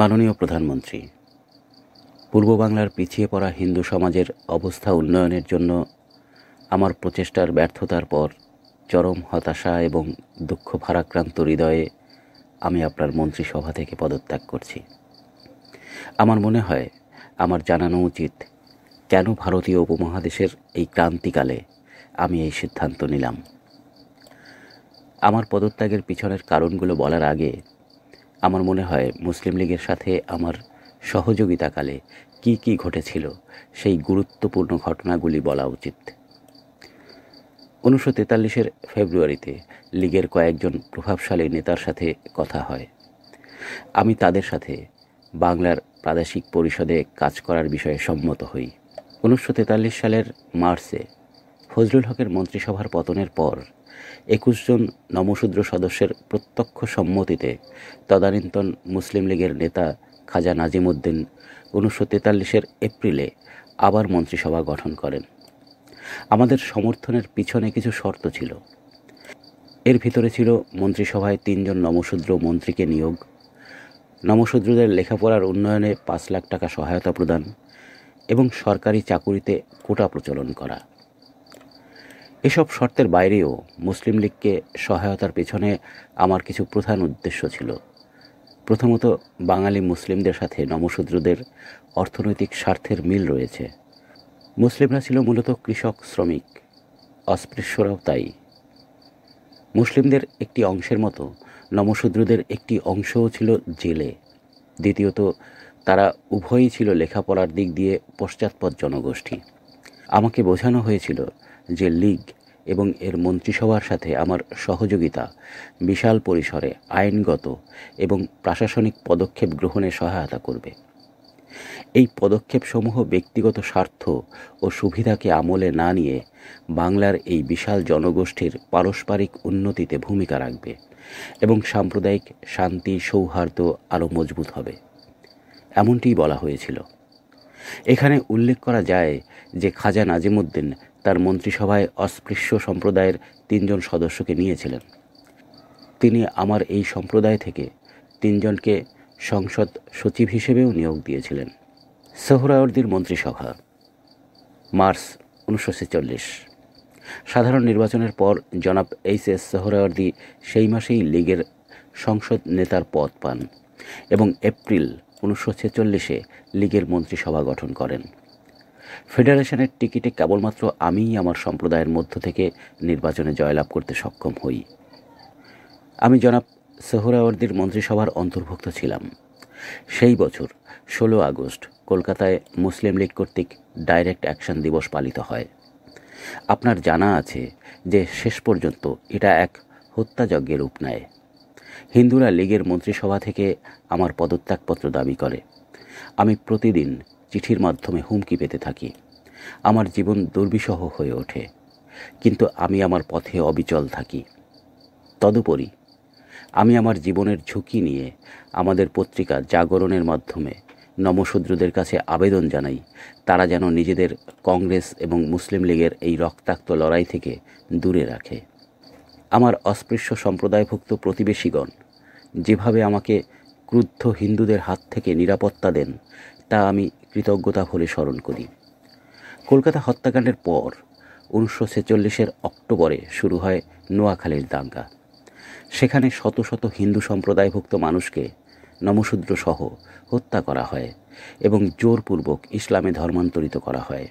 মাননীয় প্রধানমন্ত্রী পূর্ব বাংলার পিছিয়ে পড়া হিন্দু সমাজের অবস্থা উন্নয়নের জন্য আমার প্রচেষ্টার ব্যর্থতার পর চরম হতাশা এবং দুঃখ ভারাক্রান্ত হৃদয়ে আমি আপনার মন্ত্রিসভা থেকে পদত্যাগ করছি আমার মনে হয় আমার জানানো উচিত কেন ভারতীয় উপমহাদেশের এই ক্রান্তিকালে আমি এই সিদ্ধান্ত নিলাম আমার পদত্যাগের পিছনের কারণগুলো বলার আগে আমার মনে হয় মুসলিম লীগের সাথে আমার সহযোগিতাকালে কি কি ঘটেছিল সেই গুরুত্বপূর্ণ ঘটনাগুলি বলা উচিত উনিশশো তেতাল্লিশের ফেব্রুয়ারিতে লীগের কয়েকজন প্রভাবশালী নেতার সাথে কথা হয় আমি তাদের সাথে বাংলার প্রাদেশিক পরিষদে কাজ করার বিষয়ে সম্মত হই উনিশশো সালের মার্চে ফজলুল হকের মন্ত্রিসভার পতনের পর একুশ জন নমশূদ্র সদস্যের প্রত্যক্ষ সম্মতিতে তদানীন্তন মুসলিম লীগের নেতা খাজা নাজিমুদ্দিন উনিশশো তেতাল্লিশের এপ্রিলে আবার মন্ত্রিসভা গঠন করেন আমাদের সমর্থনের পিছনে কিছু শর্ত ছিল এর ভিতরে ছিল মন্ত্রিসভায় তিনজন নমশূদ্র মন্ত্রীকে নিয়োগ নমশূদ্রদের লেখাপড়ার উন্নয়নে পাঁচ লাখ টাকা সহায়তা প্রদান এবং সরকারি চাকুরিতে কোটা প্রচলন করা এসব শর্তের বাইরেও মুসলিম লীগকে সহায়তার পেছনে আমার কিছু প্রধান উদ্দেশ্য ছিল প্রথমত বাঙালি মুসলিমদের সাথে নমশূদ্রদের অর্থনৈতিক স্বার্থের মিল রয়েছে মুসলিমরা ছিল মূলত কৃষক শ্রমিক অস্পৃশ্যরাও তাই মুসলিমদের একটি অংশের মতো নমশূদ্রদের একটি অংশও ছিল জেলে দ্বিতীয়ত তারা উভয়ই ছিল লেখাপড়ার দিক দিয়ে পশ্চাৎপদ জনগোষ্ঠী আমাকে বোঝানো হয়েছিল যে লীগ এবং এর মন্ত্রিসভার সাথে আমার সহযোগিতা বিশাল পরিসরে আইনগত এবং প্রশাসনিক পদক্ষেপ গ্রহণে সহায়তা করবে এই পদক্ষেপসমূহ ব্যক্তিগত স্বার্থ ও সুবিধাকে আমলে না নিয়ে বাংলার এই বিশাল জনগোষ্ঠীর পারস্পরিক উন্নতিতে ভূমিকা রাখবে এবং সাম্প্রদায়িক শান্তি সৌহার্দ্য আরও মজবুত হবে এমনটিই বলা হয়েছিল এখানে উল্লেখ করা যায় যে খাজা নাজিমুদ্দিন তার মন্ত্রিসভায় অস্পৃশ্য সম্প্রদায়ের তিনজন সদস্যকে নিয়েছিলেন তিনি আমার এই সম্প্রদায় থেকে তিনজনকে সংসদ সচিব হিসেবেও নিয়োগ দিয়েছিলেন সোহরাওয়ার্দির মন্ত্রিসভা মার্চ উনিশশো সাধারণ নির্বাচনের পর জনাব এইচ এস সোহরাওয়ার্দি সেই মাসেই লীগের সংসদ নেতার পদ পান এবং এপ্রিল উনিশশো ছেচল্লিশে লীগের মন্ত্রিসভা গঠন করেন ফেডারেশনের টিকিটে কেবলমাত্র আমিই আমার সম্প্রদায়ের মধ্য থেকে নির্বাচনে জয়লাভ করতে সক্ষম হই আমি জনাব সোহরাওয়ার্দির মন্ত্রিসভার অন্তর্ভুক্ত ছিলাম সেই বছর ষোলো আগস্ট কলকাতায় মুসলিম লীগ কর্তৃক ডাইরেক্ট অ্যাকশন দিবস পালিত হয় আপনার জানা আছে যে শেষ পর্যন্ত এটা এক হত্যাযজ্ঞের রূপ নেয় হিন্দুরা লীগের মন্ত্রিসভা থেকে আমার পদত্যাগপত্র দাবি করে আমি প্রতিদিন চিঠির মাধ্যমে হুমকি পেতে থাকি আমার জীবন দুর্বিষহ হয়ে ওঠে কিন্তু আমি আমার পথে অবিচল থাকি তদুপরি আমি আমার জীবনের ঝুঁকি নিয়ে আমাদের পত্রিকা জাগরণের মাধ্যমে নমশূদ্রদের কাছে আবেদন জানাই তারা যেন নিজেদের কংগ্রেস এবং মুসলিম লীগের এই রক্তাক্ত লড়াই থেকে দূরে রাখে আমার অস্পৃশ্য সম্প্রদায়ভুক্ত প্রতিবেশীগণ যেভাবে আমাকে ক্রুদ্ধ হিন্দুদের হাত থেকে নিরাপত্তা দেন তা আমি কৃতজ্ঞতা ভরে স্মরণ করি কলকাতা হত্যাকাণ্ডের পর উনিশশো ছেচল্লিশের অক্টোবরে শুরু হয় নোয়াখালীর দাঙ্গা সেখানে শত শত হিন্দু সম্প্রদায়ভুক্ত মানুষকে নমশূদ্র সহ হত্যা করা হয় এবং জোরপূর্বক ইসলামে ধর্মান্তরিত করা হয়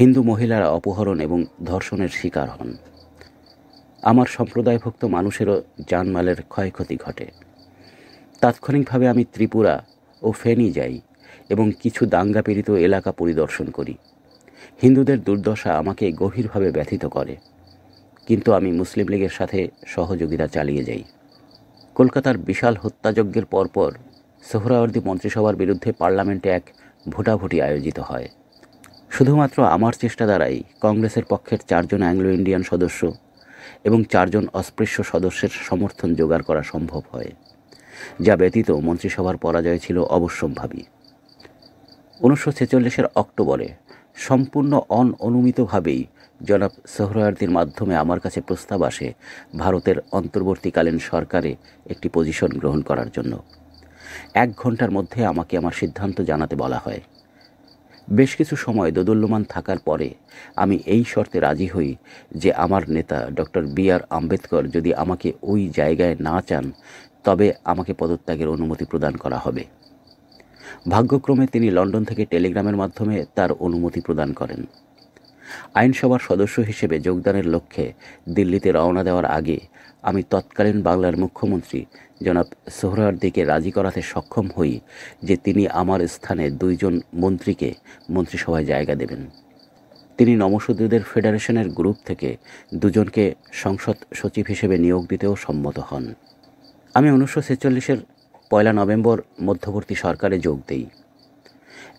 হিন্দু মহিলারা অপহরণ এবং ধর্ষণের শিকার হন আমার সম্প্রদায়ভুক্ত মানুষেরও জানমালের ক্ষয়ক্ষতি ঘটে তাৎক্ষণিকভাবে আমি ত্রিপুরা ও ফেনি যাই এবং কিছু দাঙ্গা পীড়িত এলাকা পরিদর্শন করি হিন্দুদের দুর্দশা আমাকে গভীরভাবে ব্যথিত করে কিন্তু আমি মুসলিম লীগের সাথে সহযোগিতা চালিয়ে যাই কলকাতার বিশাল হত্যাযজ্ঞের পরপর সোহরাওয়ার্দী মন্ত্রিসভার বিরুদ্ধে পার্লামেন্টে এক ভোটাভুটি আয়োজিত হয় শুধুমাত্র আমার চেষ্টা দ্বারাই কংগ্রেসের পক্ষের চারজন অ্যাংলো ইন্ডিয়ান সদস্য এবং চারজন অস্পৃশ্য সদস্যের সমর্থন জোগাড় করা সম্ভব হয় যা ব্যতীত মন্ত্রিসভার পরাজয় ছিল অবশ্যম্ভাবী উনিশশো ছেচল্লিশের অক্টোবরে সম্পূর্ণ অন অনুমিতভাবেই জনাব সোহরায়ার্দির মাধ্যমে আমার কাছে প্রস্তাব আসে ভারতের অন্তর্বর্তীকালীন সরকারে একটি পজিশন গ্রহণ করার জন্য এক ঘন্টার মধ্যে আমাকে আমার সিদ্ধান্ত জানাতে বলা হয় বেশ কিছু সময় দোদুল্যমান থাকার পরে আমি এই শর্তে রাজি হই যে আমার নেতা ডক্টর বি আর আম্বেদকর যদি আমাকে ওই জায়গায় না চান তবে আমাকে পদত্যাগের অনুমতি প্রদান করা হবে ভাগ্যক্রমে তিনি লন্ডন থেকে টেলিগ্রামের মাধ্যমে তার অনুমতি প্রদান করেন আইনসভার সদস্য হিসেবে যোগদানের লক্ষ্যে দিল্লিতে রওনা দেওয়ার আগে আমি তৎকালীন বাংলার মুখ্যমন্ত্রী জনাব সোহরাওয়ার্দিকে রাজি করাতে সক্ষম হই যে তিনি আমার স্থানে দুইজন মন্ত্রীকে মন্ত্রিসভায় জায়গা দেবেন তিনি নমসূদ্রদের ফেডারেশনের গ্রুপ থেকে দুজনকে সংসদ সচিব হিসেবে নিয়োগ দিতেও সম্মত হন আমি উনিশশো ছেচল্লিশের পয়লা নভেম্বর মধ্যবর্তী সরকারে যোগ দেই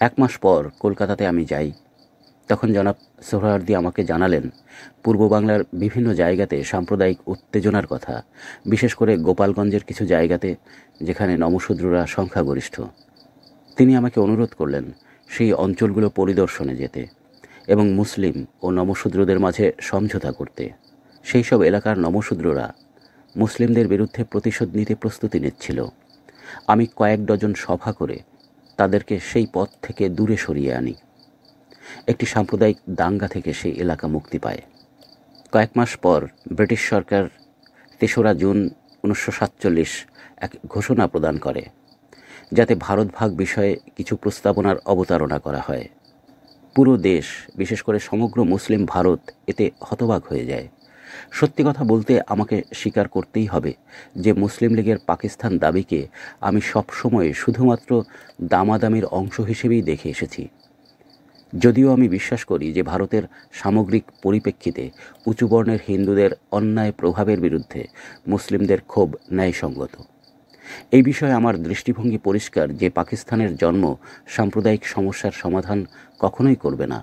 এক মাস পর কলকাতাতে আমি যাই তখন জনাব সোহরার্দী আমাকে জানালেন পূর্ব বাংলার বিভিন্ন জায়গাতে সাম্প্রদায়িক উত্তেজনার কথা বিশেষ করে গোপালগঞ্জের কিছু জায়গাতে যেখানে নমশূদ্ররা সংখ্যাগরিষ্ঠ তিনি আমাকে অনুরোধ করলেন সেই অঞ্চলগুলো পরিদর্শনে যেতে এবং মুসলিম ও নমশূদ্রদের মাঝে সমঝোতা করতে সেই সব এলাকার নমশূদ্ররা মুসলিমদের বিরুদ্ধে প্রতিশোধ নিতে প্রস্তুতি নিচ্ছিল আমি কয়েক ডজন সভা করে তাদেরকে সেই পথ থেকে দূরে সরিয়ে আনি একটি সাম্প্রদায়িক দাঙ্গা থেকে সেই এলাকা মুক্তি পায় কয়েক মাস পর ব্রিটিশ সরকার তেসরা জুন উনিশশো সাতচল্লিশ এক ঘোষণা প্রদান করে যাতে ভারত ভাগ বিষয়ে কিছু প্রস্তাবনার অবতারণা করা হয় পুরো দেশ বিশেষ করে সমগ্র মুসলিম ভারত এতে হতবাক হয়ে যায় সত্যি কথা বলতে আমাকে স্বীকার করতেই হবে যে মুসলিম লীগের পাকিস্তান দাবিকে আমি সবসময় শুধুমাত্র দামাদামির অংশ হিসেবেই দেখে এসেছি যদিও আমি বিশ্বাস করি যে ভারতের সামগ্রিক পরিপ্রেক্ষিতে উঁচু বর্ণের হিন্দুদের অন্যায় প্রভাবের বিরুদ্ধে মুসলিমদের ক্ষোভ ন্যায়সঙ্গত এই বিষয়ে আমার দৃষ্টিভঙ্গি পরিষ্কার যে পাকিস্তানের জন্ম সাম্প্রদায়িক সমস্যার সমাধান কখনোই করবে না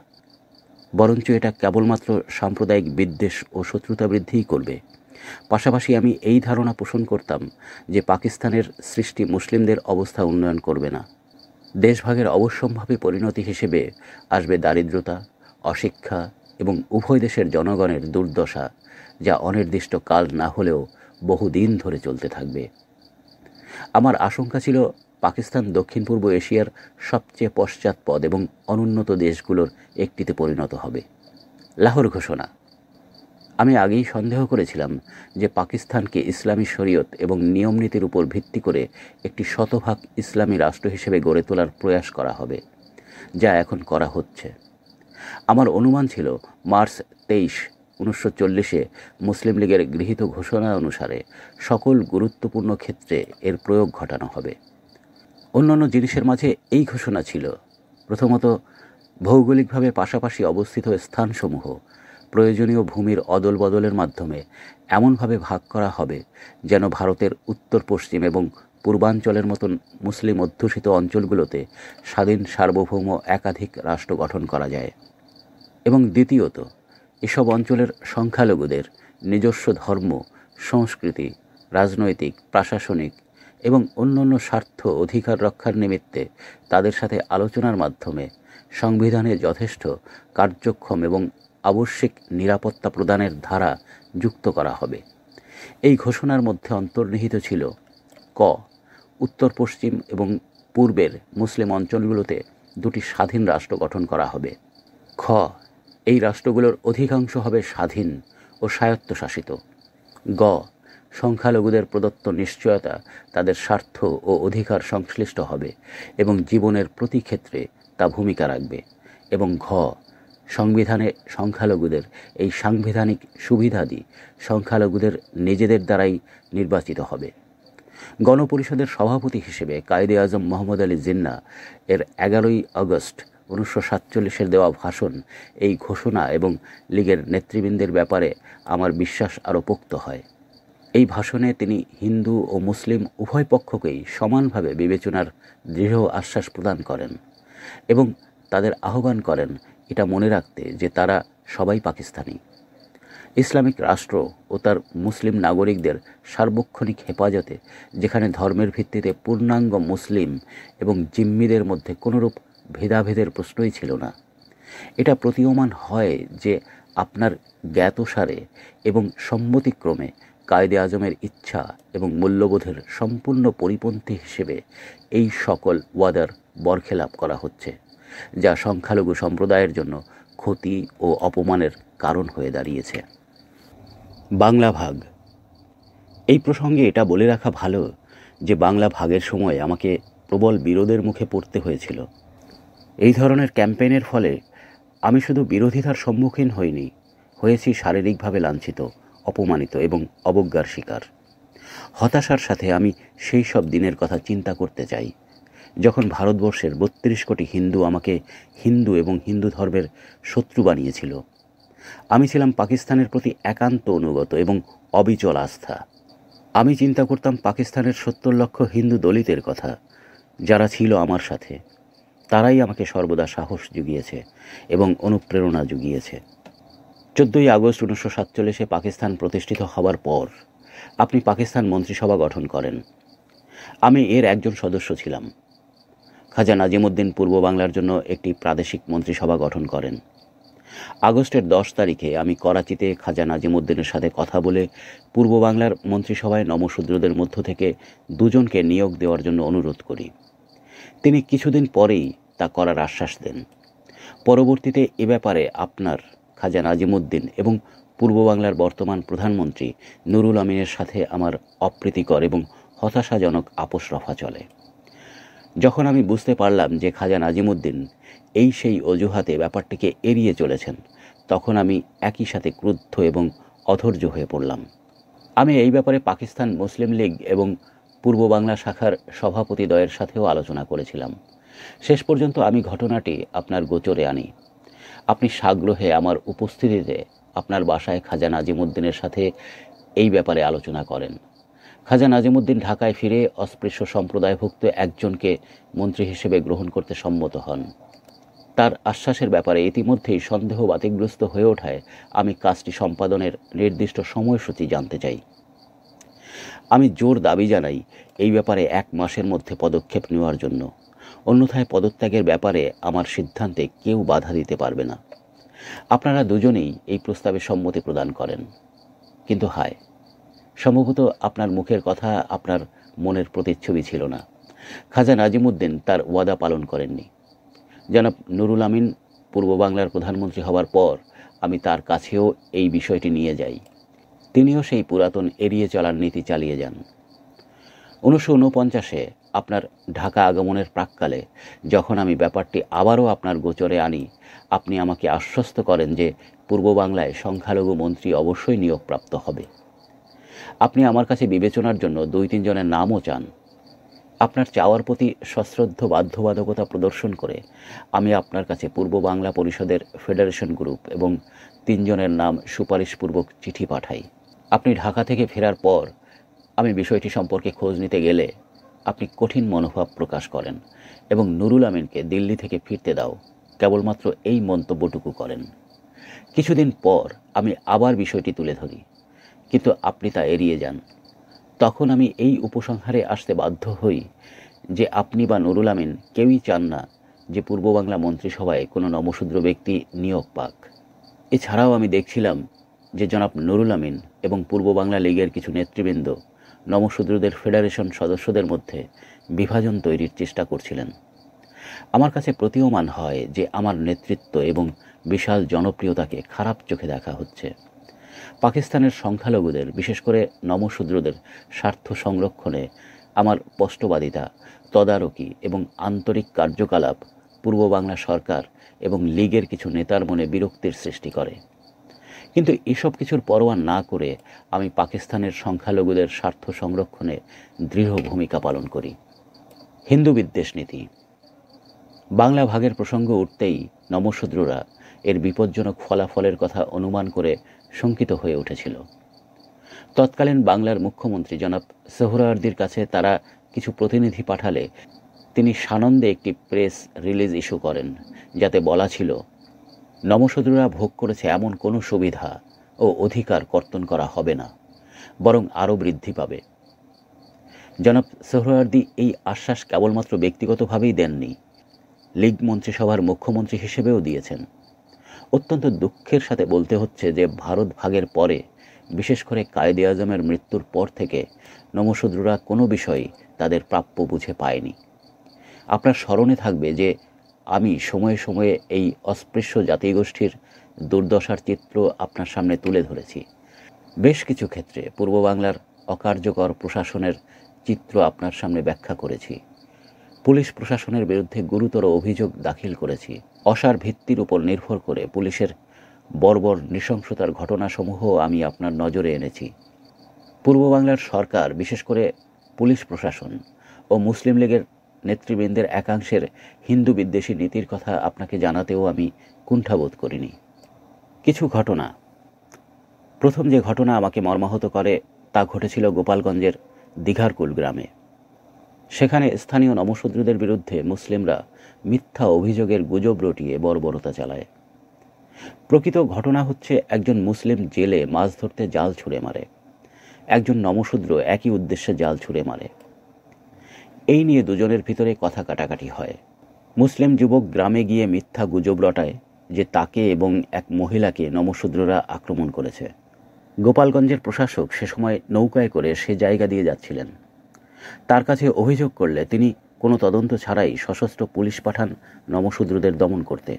বরঞ্চ এটা কেবলমাত্র সাম্প্রদায়িক বিদ্বেষ ও শত্রুতা বৃদ্ধিই করবে পাশাপাশি আমি এই ধারণা পোষণ করতাম যে পাকিস্তানের সৃষ্টি মুসলিমদের অবস্থা উন্নয়ন করবে না দেশভাগের অবশ্যম্ভাবী পরিণতি হিসেবে আসবে দারিদ্রতা অশিক্ষা এবং উভয় দেশের জনগণের দুর্দশা যা অনির্দিষ্ট কাল না হলেও বহুদিন ধরে চলতে থাকবে আমার আশঙ্কা ছিল পাকিস্তান দক্ষিণ পূর্ব এশিয়ার সবচেয়ে পশ্চাৎপদ এবং অনুন্নত দেশগুলোর একটিতে পরিণত হবে লাহোর ঘোষণা আমি আগেই সন্দেহ করেছিলাম যে পাকিস্তানকে ইসলামী শরীয়ত এবং নিয়মনীতির উপর ভিত্তি করে একটি শতভাগ ইসলামী রাষ্ট্র হিসেবে গড়ে তোলার প্রয়াস করা হবে যা এখন করা হচ্ছে আমার অনুমান ছিল মার্চ তেইশ উনিশশো চল্লিশে মুসলিম লীগের গৃহীত ঘোষণা অনুসারে সকল গুরুত্বপূর্ণ ক্ষেত্রে এর প্রয়োগ ঘটানো হবে অন্যান্য জিনিসের মাঝে এই ঘোষণা ছিল প্রথমত ভৌগোলিকভাবে পাশাপাশি অবস্থিত স্থানসমূহ প্রয়োজনীয় ভূমির অদল বদলের মাধ্যমে এমনভাবে ভাগ করা হবে যেন ভারতের উত্তর পশ্চিম এবং পূর্বাঞ্চলের মতন মুসলিম অধ্যুষিত অঞ্চলগুলোতে স্বাধীন সার্বভৌম একাধিক রাষ্ট্র গঠন করা যায় এবং দ্বিতীয়ত এসব অঞ্চলের সংখ্যালঘুদের নিজস্ব ধর্ম সংস্কৃতি রাজনৈতিক প্রশাসনিক এবং অন্যান্য স্বার্থ অধিকার রক্ষার নিমিত্তে তাদের সাথে আলোচনার মাধ্যমে সংবিধানে যথেষ্ট কার্যক্ষম এবং আবশ্যিক নিরাপত্তা প্রদানের ধারা যুক্ত করা হবে এই ঘোষণার মধ্যে অন্তর্নিহিত ছিল ক উত্তর পশ্চিম এবং পূর্বের মুসলিম অঞ্চলগুলোতে দুটি স্বাধীন রাষ্ট্র গঠন করা হবে খ এই রাষ্ট্রগুলোর অধিকাংশ হবে স্বাধীন ও স্বায়ত্তশাসিত গ সংখ্যালঘুদের প্রদত্ত নিশ্চয়তা তাদের স্বার্থ ও অধিকার সংশ্লিষ্ট হবে এবং জীবনের প্রতি ক্ষেত্রে তা ভূমিকা রাখবে এবং ঘ সংবিধানে সংখ্যালঘুদের এই সাংবিধানিক সুবিধাদি সংখ্যালঘুদের নিজেদের দ্বারাই নির্বাচিত হবে গণপরিষদের সভাপতি হিসেবে কায়দে আজম মোহাম্মদ আলী জিন্না এর এগারোই আগস্ট উনিশশো সাতচল্লিশের দেওয়া ভাষণ এই ঘোষণা এবং লীগের নেতৃবৃন্দের ব্যাপারে আমার বিশ্বাস আরও পোক্ত হয় এই ভাষণে তিনি হিন্দু ও মুসলিম উভয় পক্ষকেই সমানভাবে বিবেচনার দৃঢ় আশ্বাস প্রদান করেন এবং তাদের আহ্বান করেন এটা মনে রাখতে যে তারা সবাই পাকিস্তানি ইসলামিক রাষ্ট্র ও তার মুসলিম নাগরিকদের সার্বক্ষণিক হেফাজতে যেখানে ধর্মের ভিত্তিতে পূর্ণাঙ্গ মুসলিম এবং জিম্মিদের মধ্যে কোনোরূপ ভেদাভেদের প্রশ্নই ছিল না এটা প্রতীয়মান হয় যে আপনার জ্ঞাতসারে এবং সম্মতিক্রমে কায়দে আজমের ইচ্ছা এবং মূল্যবোধের সম্পূর্ণ পরিপন্থী হিসেবে এই সকল ওয়াদার বরখেলাপ করা হচ্ছে যা সংখ্যালঘু সম্প্রদায়ের জন্য ক্ষতি ও অপমানের কারণ হয়ে দাঁড়িয়েছে বাংলা ভাগ এই প্রসঙ্গে এটা বলে রাখা ভালো যে বাংলা ভাগের সময় আমাকে প্রবল বিরোধের মুখে পড়তে হয়েছিল এই ধরনের ক্যাম্পেইনের ফলে আমি শুধু বিরোধিতার সম্মুখীন হইনি হয়েছি শারীরিকভাবে লাঞ্ছিত অপমানিত এবং অবজ্ঞার শিকার হতাশার সাথে আমি সেই সব দিনের কথা চিন্তা করতে চাই যখন ভারতবর্ষের বত্রিশ কোটি হিন্দু আমাকে হিন্দু এবং হিন্দু ধর্মের শত্রু বানিয়েছিল আমি ছিলাম পাকিস্তানের প্রতি একান্ত অনুগত এবং অবিচল আস্থা আমি চিন্তা করতাম পাকিস্তানের সত্তর লক্ষ হিন্দু দলিতের কথা যারা ছিল আমার সাথে তারাই আমাকে সর্বদা সাহস জুগিয়েছে এবং অনুপ্রেরণা জুগিয়েছে চোদ্দই আগস্ট উনিশশো সাতচল্লিশে পাকিস্তান প্রতিষ্ঠিত হওয়ার পর আপনি পাকিস্তান মন্ত্রিসভা গঠন করেন আমি এর একজন সদস্য ছিলাম খাজা নাজিমুদ্দিন পূর্ব বাংলার জন্য একটি প্রাদেশিক মন্ত্রিসভা গঠন করেন আগস্টের দশ তারিখে আমি করাচিতে খাজা নাজিমুদ্দিনের সাথে কথা বলে পূর্ব বাংলার মন্ত্রিসভায় নমশূদ্রদের মধ্য থেকে দুজনকে নিয়োগ দেওয়ার জন্য অনুরোধ করি তিনি কিছুদিন পরেই তা করার আশ্বাস দেন পরবর্তীতে এ ব্যাপারে আপনার খাজা নাজিমুদ্দিন এবং পূর্ব বাংলার বর্তমান প্রধানমন্ত্রী নুরুল আমিনের সাথে আমার অপ্রীতিকর এবং হতাশাজনক আপোষ রফা চলে যখন আমি বুঝতে পারলাম যে খাজা নাজিমুদ্দিন এই সেই অজুহাতে ব্যাপারটিকে এড়িয়ে চলেছেন তখন আমি একই সাথে ক্রুদ্ধ এবং অধৈর্য হয়ে পড়লাম আমি এই ব্যাপারে পাকিস্তান মুসলিম লীগ এবং পূর্ব বাংলা শাখার সভাপতিদ্বয়ের সাথেও আলোচনা করেছিলাম শেষ পর্যন্ত আমি ঘটনাটি আপনার গোচরে আনি আপনি সাগ্রহে আমার উপস্থিতিতে আপনার বাসায় খাজা নাজিমুদ্দিনের সাথে এই ব্যাপারে আলোচনা করেন খাজা নাজিমুদ্দিন ঢাকায় ফিরে অস্পৃশ্য সম্প্রদায়ভুক্ত একজনকে মন্ত্রী হিসেবে গ্রহণ করতে সম্মত হন তার আশ্বাসের ব্যাপারে ইতিমধ্যেই সন্দেহ বাতিগ্রস্ত হয়ে ওঠায় আমি কাজটি সম্পাদনের নির্দিষ্ট সময়সূচি জানতে চাই আমি জোর দাবি জানাই এই ব্যাপারে এক মাসের মধ্যে পদক্ষেপ নেওয়ার জন্য অন্যথায় পদত্যাগের ব্যাপারে আমার সিদ্ধান্তে কেউ বাধা দিতে পারবে না আপনারা দুজনেই এই প্রস্তাবে সম্মতি প্রদান করেন কিন্তু হায় সম্ভবত আপনার মুখের কথা আপনার মনের প্রতিচ্ছবি ছিল না খাজা নাজিমুদ্দিন তার ওয়াদা পালন করেননি জনাব নুরুল আমিন পূর্ব বাংলার প্রধানমন্ত্রী হওয়ার পর আমি তার কাছেও এই বিষয়টি নিয়ে যাই তিনিও সেই পুরাতন এড়িয়ে চলার নীতি চালিয়ে যান উনিশশো উনপঞ্চাশে আপনার ঢাকা আগমনের প্রাককালে যখন আমি ব্যাপারটি আবারও আপনার গোচরে আনি আপনি আমাকে আশ্বস্ত করেন যে পূর্ব বাংলায় সংখ্যালঘু মন্ত্রী অবশ্যই নিয়োগপ্রাপ্ত হবে আপনি আমার কাছে বিবেচনার জন্য দুই তিনজনের নামও চান আপনার চাওয়ার প্রতি সশ্রদ্ধ বাধ্যবাধকতা প্রদর্শন করে আমি আপনার কাছে পূর্ব বাংলা পরিষদের ফেডারেশন গ্রুপ এবং তিনজনের নাম সুপারিশপূর্বক চিঠি পাঠাই আপনি ঢাকা থেকে ফেরার পর আমি বিষয়টি সম্পর্কে খোঁজ নিতে গেলে আপনি কঠিন মনোভাব প্রকাশ করেন এবং নুরুল আমিনকে দিল্লি থেকে ফিরতে দাও কেবলমাত্র এই মন্তব্যটুকু করেন কিছুদিন পর আমি আবার বিষয়টি তুলে ধরি কিন্তু আপনি তা এড়িয়ে যান তখন আমি এই উপসংহারে আসতে বাধ্য হই যে আপনি বা নুরুল আমিন কেউই চান না যে পূর্ব বাংলা মন্ত্রিসভায় কোনো নমশূদ্র ব্যক্তি নিয়োগ পাক এছাড়াও আমি দেখছিলাম যে জনাব নুরুল আমিন এবং পূর্ব বাংলা লীগের কিছু নেতৃবৃন্দ নমশূদ্রদের ফেডারেশন সদস্যদের মধ্যে বিভাজন তৈরির চেষ্টা করছিলেন আমার কাছে প্রতীয়মান হয় যে আমার নেতৃত্ব এবং বিশাল জনপ্রিয়তাকে খারাপ চোখে দেখা হচ্ছে পাকিস্তানের সংখ্যালঘুদের বিশেষ করে নমশূদ্রদের স্বার্থ সংরক্ষণে আমার স্পষ্টবাদিতা তদারকি এবং আন্তরিক কার্যকলাপ পূর্ব বাংলা সরকার এবং লীগের কিছু নেতার মনে বিরক্তির সৃষ্টি করে কিন্তু এসব কিছুর পরোয়া না করে আমি পাকিস্তানের সংখ্যালঘুদের স্বার্থ সংরক্ষণে দৃঢ় ভূমিকা পালন করি হিন্দু বিদ্বেষ নীতি বাংলা ভাগের প্রসঙ্গ উঠতেই নমশূদ্ররা এর বিপজ্জনক ফলাফলের কথা অনুমান করে শঙ্কিত হয়ে উঠেছিল তৎকালীন বাংলার মুখ্যমন্ত্রী জনাব সোহরাওয়ার্দির কাছে তারা কিছু প্রতিনিধি পাঠালে তিনি সানন্দে একটি প্রেস রিলিজ ইস্যু করেন যাতে বলা ছিল নমসদুরা ভোগ করেছে এমন কোনো সুবিধা ও অধিকার কর্তন করা হবে না বরং আরও বৃদ্ধি পাবে জনাব সোহরার্দি এই আশ্বাস কেবলমাত্র ব্যক্তিগতভাবেই দেননি লীগ মন্ত্রিসভার মুখ্যমন্ত্রী হিসেবেও দিয়েছেন অত্যন্ত দুঃখের সাথে বলতে হচ্ছে যে ভারত ভাগের পরে বিশেষ করে কায়েদে আজমের মৃত্যুর পর থেকে নমশূদ্ররা কোনো বিষয়ে তাদের প্রাপ্য বুঝে পায়নি আপনার স্মরণে থাকবে যে আমি সময়ে সময়ে এই অস্পৃশ্য জাতিগোষ্ঠীর দুর্দশার চিত্র আপনার সামনে তুলে ধরেছি বেশ কিছু ক্ষেত্রে পূর্ব বাংলার অকার্যকর প্রশাসনের চিত্র আপনার সামনে ব্যাখ্যা করেছি পুলিশ প্রশাসনের বিরুদ্ধে গুরুতর অভিযোগ দাখিল করেছি অসার ভিত্তির উপর নির্ভর করে পুলিশের বর্বর নৃশংসতার ঘটনাসমূহ আমি আপনার নজরে এনেছি পূর্ব বাংলার সরকার বিশেষ করে পুলিশ প্রশাসন ও মুসলিম লীগের নেতৃবৃন্দের একাংশের হিন্দু বিদ্বেষী নীতির কথা আপনাকে জানাতেও আমি কুণ্ঠাবোধ করিনি কিছু ঘটনা প্রথম যে ঘটনা আমাকে মর্মাহত করে তা ঘটেছিল গোপালগঞ্জের দীঘারকুল গ্রামে সেখানে স্থানীয় নমশূদ্রদের বিরুদ্ধে মুসলিমরা মিথ্যা অভিযোগের গুজব রটিয়ে বর্বরতা চালায় প্রকৃত ঘটনা হচ্ছে একজন মুসলিম জেলে মাছ ধরতে জাল ছুঁড়ে মারে একজন নমশূদ্র একই উদ্দেশ্যে জাল ছুঁড়ে মারে এই নিয়ে দুজনের ভিতরে কথা কাটাকাটি হয় মুসলিম যুবক গ্রামে গিয়ে মিথ্যা গুজব রটায় যে তাকে এবং এক মহিলাকে নমশূদ্ররা আক্রমণ করেছে গোপালগঞ্জের প্রশাসক সে সময় নৌকায় করে সে জায়গা দিয়ে যাচ্ছিলেন তার কাছে অভিযোগ করলে তিনি কোনো তদন্ত ছাড়াই সশস্ত্র পুলিশ পাঠান নমশূদ্রদের দমন করতে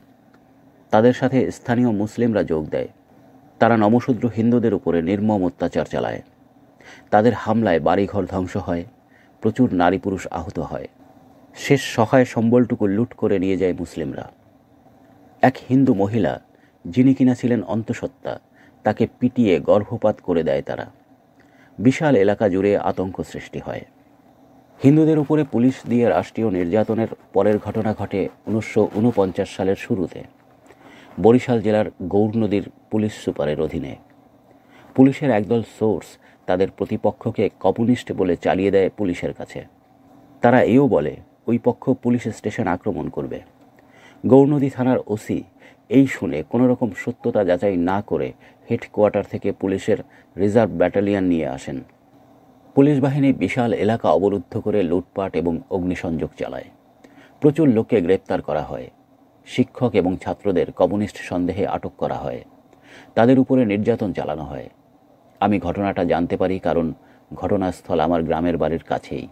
তাদের সাথে স্থানীয় মুসলিমরা যোগ দেয় তারা নমশূদ্র হিন্দুদের উপরে নির্মম অত্যাচার চালায় তাদের হামলায় বাড়িঘর ধ্বংস হয় প্রচুর নারী পুরুষ আহত হয় শেষ সহায় সম্বলটুকু লুট করে নিয়ে যায় মুসলিমরা এক হিন্দু মহিলা যিনি কিনা ছিলেন অন্তঃসত্ত্বা তাকে পিটিয়ে গর্ভপাত করে দেয় তারা বিশাল এলাকা জুড়ে আতঙ্ক সৃষ্টি হয় হিন্দুদের উপরে পুলিশ দিয়ে রাষ্ট্রীয় নির্যাতনের পরের ঘটনা ঘটে উনিশশো সালের শুরুতে বরিশাল জেলার গৌর নদীর পুলিশ সুপারের অধীনে পুলিশের একদল সোর্স তাদের প্রতিপক্ষকে কমিউনিস্ট বলে চালিয়ে দেয় পুলিশের কাছে তারা এও বলে ওই পক্ষ পুলিশ স্টেশন আক্রমণ করবে গৌরনদী থানার ওসি এই শুনে কোনোরকম সত্যতা যাচাই না করে হেডকোয়ার্টার থেকে পুলিশের রিজার্ভ ব্যাটালিয়ান নিয়ে আসেন পুলিশ বাহিনী বিশাল এলাকা অবরুদ্ধ করে লুটপাট এবং অগ্নিসংযোগ চালায় প্রচুর লোককে গ্রেপ্তার করা হয় শিক্ষক এবং ছাত্রদের কমিউনিস্ট সন্দেহে আটক করা হয় তাদের উপরে নির্যাতন চালানো হয় আমি ঘটনাটা জানতে পারি কারণ ঘটনাস্থল আমার গ্রামের বাড়ির কাছেই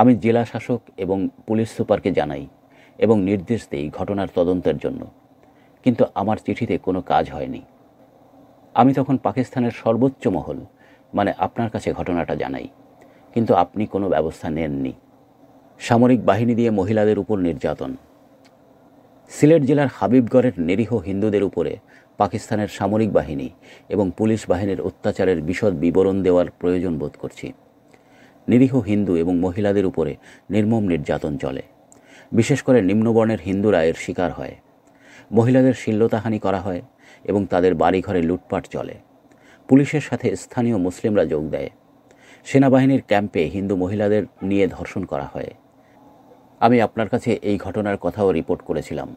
আমি জেলা শাসক এবং পুলিশ সুপারকে জানাই এবং নির্দেশ দিই ঘটনার তদন্তের জন্য কিন্তু আমার চিঠিতে কোনো কাজ হয়নি আমি তখন পাকিস্তানের সর্বোচ্চ মহল মানে আপনার কাছে ঘটনাটা জানাই কিন্তু আপনি কোনো ব্যবস্থা নেননি সামরিক বাহিনী দিয়ে মহিলাদের উপর নির্যাতন সিলেট জেলার হাবিবগড়ের নিরীহ হিন্দুদের উপরে পাকিস্তানের সামরিক বাহিনী এবং পুলিশ বাহিনীর অত্যাচারের বিশদ বিবরণ দেওয়ার প্রয়োজন বোধ করছি নিরীহ হিন্দু এবং মহিলাদের উপরে নির্মম নির্যাতন চলে বিশেষ করে নিম্নবর্ণের হিন্দুরা এর শিকার হয় মহিলাদের শিল্লতাহানি করা হয় এবং তাদের বাড়িঘরে লুটপাট চলে পুলিশের সাথে স্থানীয় মুসলিমরা যোগ দেয় সেনাবাহিনীর ক্যাম্পে হিন্দু মহিলাদের নিয়ে ধর্ষণ করা হয় আমি আপনার কাছে এই ঘটনার কথাও রিপোর্ট করেছিলাম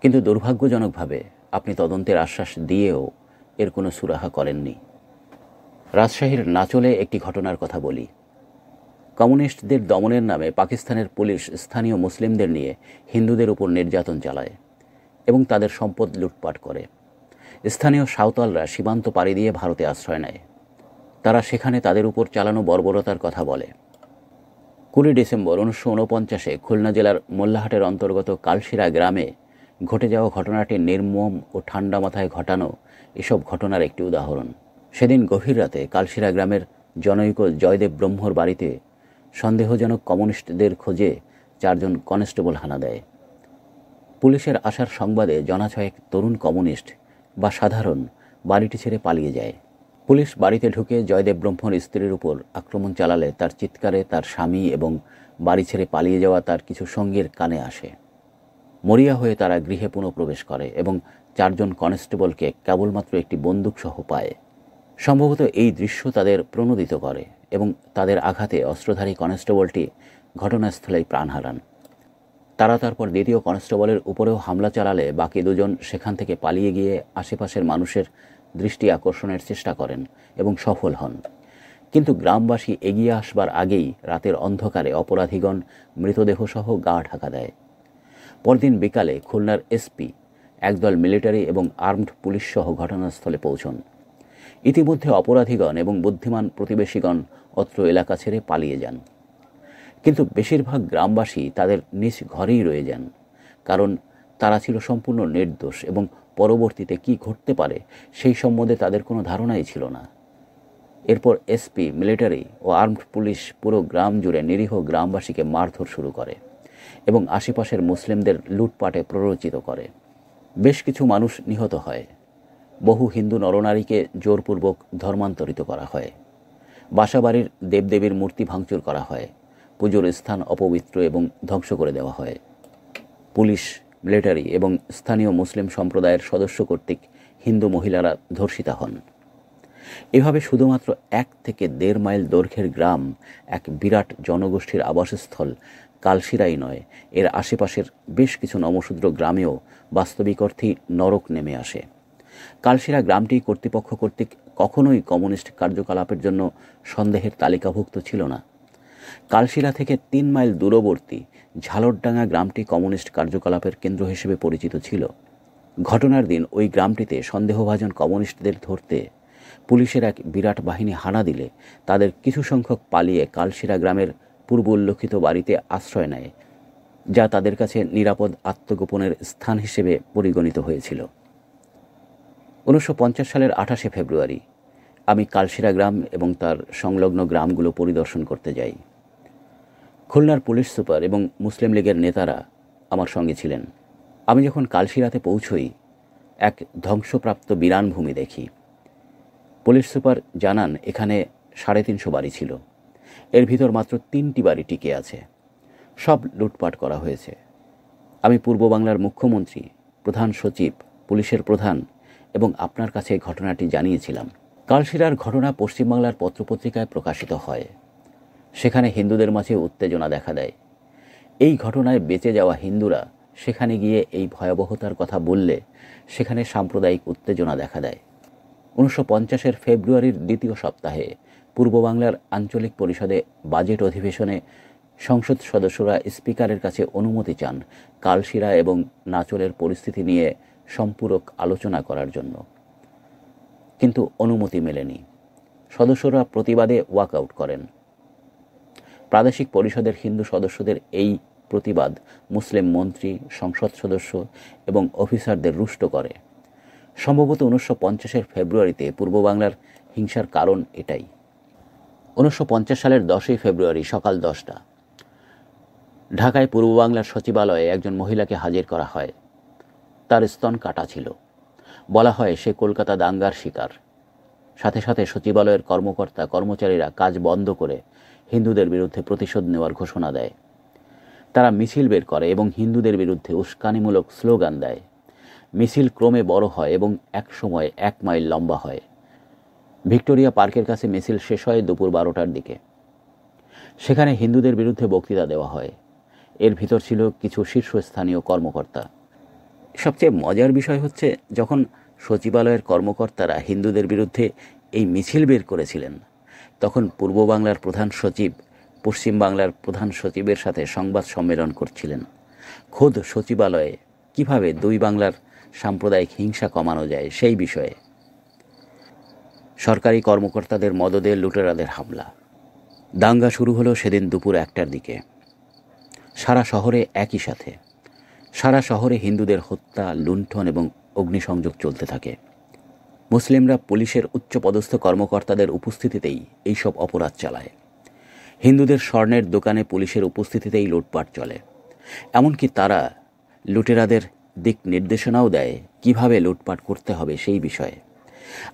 কিন্তু দুর্ভাগ্যজনকভাবে আপনি তদন্তের আশ্বাস দিয়েও এর কোনো সুরাহা করেননি রাজশাহীর নাচলে একটি ঘটনার কথা বলি কমিউনিস্টদের দমনের নামে পাকিস্তানের পুলিশ স্থানীয় মুসলিমদের নিয়ে হিন্দুদের উপর নির্যাতন চালায় এবং তাদের সম্পদ লুটপাট করে স্থানীয় সাঁওতালরা সীমান্ত পাড়ি দিয়ে ভারতে আশ্রয় নেয় তারা সেখানে তাদের উপর চালানো বর্বরতার কথা বলে কুড়ি ডিসেম্বর উনিশশো ঊনপঞ্চাশে খুলনা জেলার মোল্লাহাটের অন্তর্গত কালশিরা গ্রামে ঘটে যাওয়া ঘটনাটি নির্মম ও ঠান্ডা মাথায় ঘটানো এসব ঘটনার একটি উদাহরণ সেদিন গভীর রাতে কালশিরা গ্রামের জনৈক জয়দেব ব্রহ্মর বাড়িতে সন্দেহজনক কমিউনিস্টদের খোঁজে চারজন কনস্টেবল হানা দেয় পুলিশের আসার সংবাদে জনাছয়েক তরুণ কমিউনিস্ট বা সাধারণ বাড়িটি ছেড়ে পালিয়ে যায় পুলিশ বাড়িতে ঢুকে জয়দেব ব্রহ্মর স্ত্রীর উপর আক্রমণ চালালে তার চিৎকারে তার স্বামী এবং বাড়ি ছেড়ে পালিয়ে যাওয়া তার কিছু সঙ্গীর কানে আসে মরিয়া হয়ে তারা গৃহে পুনঃপ্রবেশ করে এবং চারজন কনস্টেবলকে কেবলমাত্র একটি বন্দুকসহ পায় সম্ভবত এই দৃশ্য তাদের প্রণোদিত করে এবং তাদের আঘাতে অস্ত্রধারী কনস্টেবলটি ঘটনাস্থলেই প্রাণ হারান তারা তারপর দ্বিতীয় কনস্টেবলের উপরেও হামলা চালালে বাকি দুজন সেখান থেকে পালিয়ে গিয়ে আশেপাশের মানুষের দৃষ্টি আকর্ষণের চেষ্টা করেন এবং সফল হন কিন্তু গ্রামবাসী এগিয়ে আসবার আগেই রাতের অন্ধকারে অপরাধীগণ মৃতদেহসহ গা ঢাকা দেয় পরদিন বিকালে খুলনার এসপি একদল মিলিটারি এবং আর্মড পুলিশ সহ ঘটনাস্থলে পৌঁছন ইতিমধ্যে অপরাধীগণ এবং বুদ্ধিমান প্রতিবেশীগণ অত্র এলাকা ছেড়ে পালিয়ে যান কিন্তু বেশিরভাগ গ্রামবাসী তাদের নিজ ঘরেই রয়ে যান কারণ তারা ছিল সম্পূর্ণ নির্দোষ এবং পরবর্তীতে কি ঘটতে পারে সেই সম্বন্ধে তাদের কোনো ধারণাই ছিল না এরপর এসপি মিলিটারি ও আর্মড পুলিশ পুরো গ্রাম জুড়ে নিরীহ গ্রামবাসীকে মারধর শুরু করে এবং আশেপাশের মুসলিমদের লুটপাটে প্ররোচিত করে বেশ কিছু মানুষ নিহত হয় বহু হিন্দু নরনারীকে জোরপূর্বক ধর্মান্তরিত করা হয় বাসাবাড়ির দেবদেবীর মূর্তি ভাঙচুর করা হয় পুজোর স্থান অপবিত্র এবং ধ্বংস করে দেওয়া হয় পুলিশ মিলিটারি এবং স্থানীয় মুসলিম সম্প্রদায়ের সদস্য কর্তৃক হিন্দু মহিলারা ধর্ষিতা হন এভাবে শুধুমাত্র এক থেকে দেড় মাইল দৈর্ঘ্যের গ্রাম এক বিরাট জনগোষ্ঠীর আবাসস্থল কালশিরাই নয় এর আশেপাশের বেশ কিছু নমশূদ্র গ্রামেও বাস্তবিক অর্থে নরক নেমে আসে কালশিরা গ্রামটি কর্তৃপক্ষ কর্তৃক কখনোই কমিউনিস্ট কার্যকলাপের জন্য সন্দেহের তালিকাভুক্ত ছিল না কালশিরা থেকে তিন মাইল দূরবর্তী ঝালরডাঙ্গা গ্রামটি কমিউনিস্ট কার্যকলাপের কেন্দ্র হিসেবে পরিচিত ছিল ঘটনার দিন ওই গ্রামটিতে সন্দেহভাজন কমিউনিস্টদের ধরতে পুলিশের এক বিরাট বাহিনী হানা দিলে তাদের কিছু সংখ্যক পালিয়ে কালশিরা গ্রামের পূর্ব উল্লক্ষিত বাড়িতে আশ্রয় নেয় যা তাদের কাছে নিরাপদ আত্মগোপনের স্থান হিসেবে পরিগণিত হয়েছিল উনিশশো সালের আঠাশে ফেব্রুয়ারি আমি কালশিরা গ্রাম এবং তার সংলগ্ন গ্রামগুলো পরিদর্শন করতে যাই খুলনার পুলিশ সুপার এবং মুসলিম লীগের নেতারা আমার সঙ্গে ছিলেন আমি যখন কালশিরাতে পৌঁছই এক ধ্বংসপ্রাপ্ত বিরান ভূমি দেখি পুলিশ সুপার জানান এখানে সাড়ে তিনশো বাড়ি ছিল এর ভিতর মাত্র তিনটি বাড়ি টিকে আছে সব লুটপাট করা হয়েছে আমি পূর্ব বাংলার মুখ্যমন্ত্রী প্রধান সচিব পুলিশের প্রধান এবং আপনার কাছে ঘটনাটি জানিয়েছিলাম কালশিরার ঘটনা পশ্চিমবাংলার পত্রপত্রিকায় প্রকাশিত হয় সেখানে হিন্দুদের মাঝে উত্তেজনা দেখা দেয় এই ঘটনায় বেঁচে যাওয়া হিন্দুরা সেখানে গিয়ে এই ভয়াবহতার কথা বললে সেখানে সাম্প্রদায়িক উত্তেজনা দেখা দেয় উনিশশো পঞ্চাশের ফেব্রুয়ারির দ্বিতীয় সপ্তাহে পূর্ব বাংলার আঞ্চলিক পরিষদে বাজেট অধিবেশনে সংসদ সদস্যরা স্পিকারের কাছে অনুমতি চান কালশিরা এবং নাচলের পরিস্থিতি নিয়ে সম্পূরক আলোচনা করার জন্য কিন্তু অনুমতি মেলেনি সদস্যরা প্রতিবাদে ওয়াকআউট করেন প্রাদেশিক পরিষদের হিন্দু সদস্যদের এই প্রতিবাদ মুসলিম মন্ত্রী সংসদ সদস্য এবং অফিসারদের রুষ্ট করে সম্ভবত উনিশশো পঞ্চাশের ফেব্রুয়ারিতে পূর্ববাংলার হিংসার কারণ এটাই উনিশশো সালের দশই ফেব্রুয়ারি সকাল দশটা ঢাকায় পূর্ব বাংলার সচিবালয়ে একজন মহিলাকে হাজির করা হয় তার স্তন কাটা ছিল বলা হয় সে কলকাতা দাঙ্গার শিকার সাথে সাথে সচিবালয়ের কর্মকর্তা কর্মচারীরা কাজ বন্ধ করে হিন্দুদের বিরুদ্ধে প্রতিশোধ নেওয়ার ঘোষণা দেয় তারা মিছিল বের করে এবং হিন্দুদের বিরুদ্ধে উস্কানিমূলক স্লোগান দেয় মিছিল ক্রমে বড় হয় এবং এক সময় এক মাইল লম্বা হয় ভিক্টোরিয়া পার্কের কাছে মিছিল শেষ হয় দুপুর বারোটার দিকে সেখানে হিন্দুদের বিরুদ্ধে বক্তৃতা দেওয়া হয় এর ভিতর ছিল কিছু শীর্ষস্থানীয় কর্মকর্তা সবচেয়ে মজার বিষয় হচ্ছে যখন সচিবালয়ের কর্মকর্তারা হিন্দুদের বিরুদ্ধে এই মিছিল বের করেছিলেন তখন পূর্ব বাংলার প্রধান সচিব পশ্চিম বাংলার প্রধান সচিবের সাথে সংবাদ সম্মেলন করছিলেন খোদ সচিবালয়ে কিভাবে দুই বাংলার সাম্প্রদায়িক হিংসা কমানো যায় সেই বিষয়ে সরকারি কর্মকর্তাদের মদদে লুটেরাদের হামলা দাঙ্গা শুরু হলো সেদিন দুপুর একটার দিকে সারা শহরে একই সাথে সারা শহরে হিন্দুদের হত্যা লুণ্ঠন এবং অগ্নিসংযোগ চলতে থাকে মুসলিমরা পুলিশের উচ্চপদস্থ কর্মকর্তাদের উপস্থিতিতেই এইসব অপরাধ চালায় হিন্দুদের স্বর্ণের দোকানে পুলিশের উপস্থিতিতেই লুটপাট চলে এমনকি তারা লুটেরাদের দিক নির্দেশনাও দেয় কিভাবে লুটপাট করতে হবে সেই বিষয়ে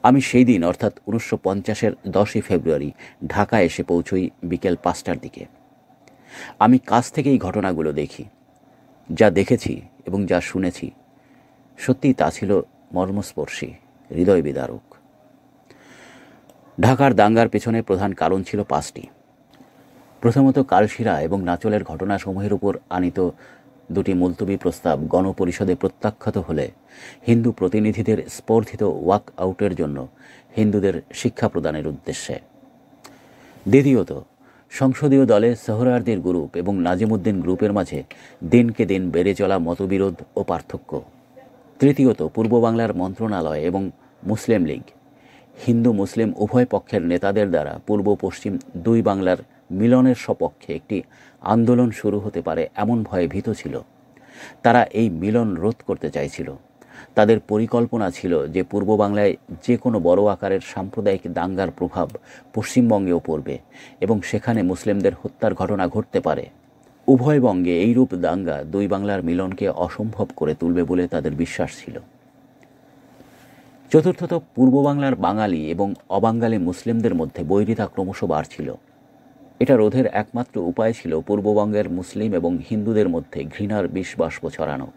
আমি সেই দিন অর্থাৎ উনিশশো পঞ্চাশের দশই ফেব্রুয়ারি ঢাকায় এসে পৌঁছই বিকেল পাঁচটার দিকে আমি কাছ থেকেই ঘটনাগুলো দেখি যা দেখেছি এবং যা শুনেছি সত্যিই তা ছিল মর্মস্পর্শী হৃদয় বিদারক ঢাকার দাঙ্গার পেছনে প্রধান কারণ ছিল পাঁচটি প্রথমত কালশিরা এবং নাচলের ঘটনাসমূহের উপর আনিত দুটি মুলতবি প্রস্তাব গণপরিষদে প্রত্যাখ্যাত হলে হিন্দু প্রতিনিধিদের স্পর্ধিত ওয়াক আউটের জন্য হিন্দুদের শিক্ষা প্রদানের উদ্দেশ্যে দ্বিতীয়ত সংসদীয় দলে সোহরার্দির গ্রুপ এবং নাজিমুদ্দিন গ্রুপের মাঝে দিনকে দিন বেড়ে চলা মতবিরোধ ও পার্থক্য তৃতীয়ত পূর্ব বাংলার মন্ত্রণালয় এবং মুসলিম লীগ হিন্দু মুসলিম উভয় পক্ষের নেতাদের দ্বারা পূর্ব পশ্চিম দুই বাংলার মিলনের সপক্ষে একটি আন্দোলন শুরু হতে পারে এমন ভয়ে ভীত ছিল তারা এই মিলন রোধ করতে চাইছিল তাদের পরিকল্পনা ছিল যে পূর্ব বাংলায় যে কোনো বড় আকারের সাম্প্রদায়িক দাঙ্গার প্রভাব পশ্চিমবঙ্গেও পড়বে এবং সেখানে মুসলিমদের হত্যার ঘটনা ঘটতে পারে উভয়বঙ্গে এইরূপ দাঙ্গা দুই বাংলার মিলনকে অসম্ভব করে তুলবে বলে তাদের বিশ্বাস ছিল চতুর্থত পূর্ব বাংলার বাঙালি এবং অবাঙ্গালী মুসলিমদের মধ্যে বৈরিতা ক্রমশ বাড়ছিল এটা রোধের একমাত্র উপায় ছিল পূর্ববঙ্গের মুসলিম এবং হিন্দুদের মধ্যে ঘৃণার বিষ ছড়ানো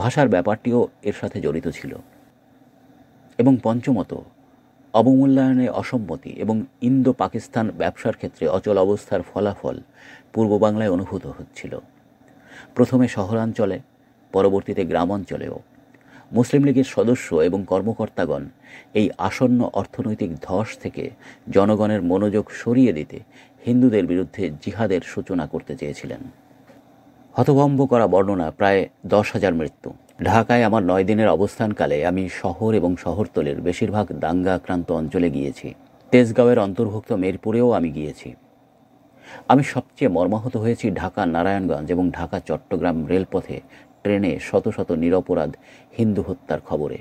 ভাষার ব্যাপারটিও এর সাথে জড়িত ছিল এবং পঞ্চমত অবমূল্যায়নে অসম্মতি এবং ইন্দো পাকিস্তান ব্যবসার ক্ষেত্রে অচল অবস্থার ফলাফল পূর্ব বাংলায় অনুভূত হচ্ছিল প্রথমে শহরাঞ্চলে পরবর্তীতে গ্রামাঞ্চলেও মুসলিম লীগের সদস্য এবং কর্মকর্তাগণ এই আসন্ন অর্থনৈতিক ধস থেকে জনগণের মনোযোগ সরিয়ে দিতে হিন্দুদের বিরুদ্ধে জিহাদের সূচনা করতে চেয়েছিলেন হতভম্ব করা বর্ণনা প্রায় দশ হাজার মৃত্যু ঢাকায় আমার নয় দিনের অবস্থানকালে আমি শহর এবং শহরতলের বেশিরভাগ দাঙ্গা আক্রান্ত অঞ্চলে গিয়েছি তেজগাঁওয়ের অন্তর্ভুক্ত মেরপুরেও আমি গিয়েছি আমি সবচেয়ে মর্মাহত হয়েছি ঢাকা নারায়ণগঞ্জ এবং ঢাকা চট্টগ্রাম রেলপথে ট্রেনে শত শত নিরপরাধ হিন্দু হত্যার খবরে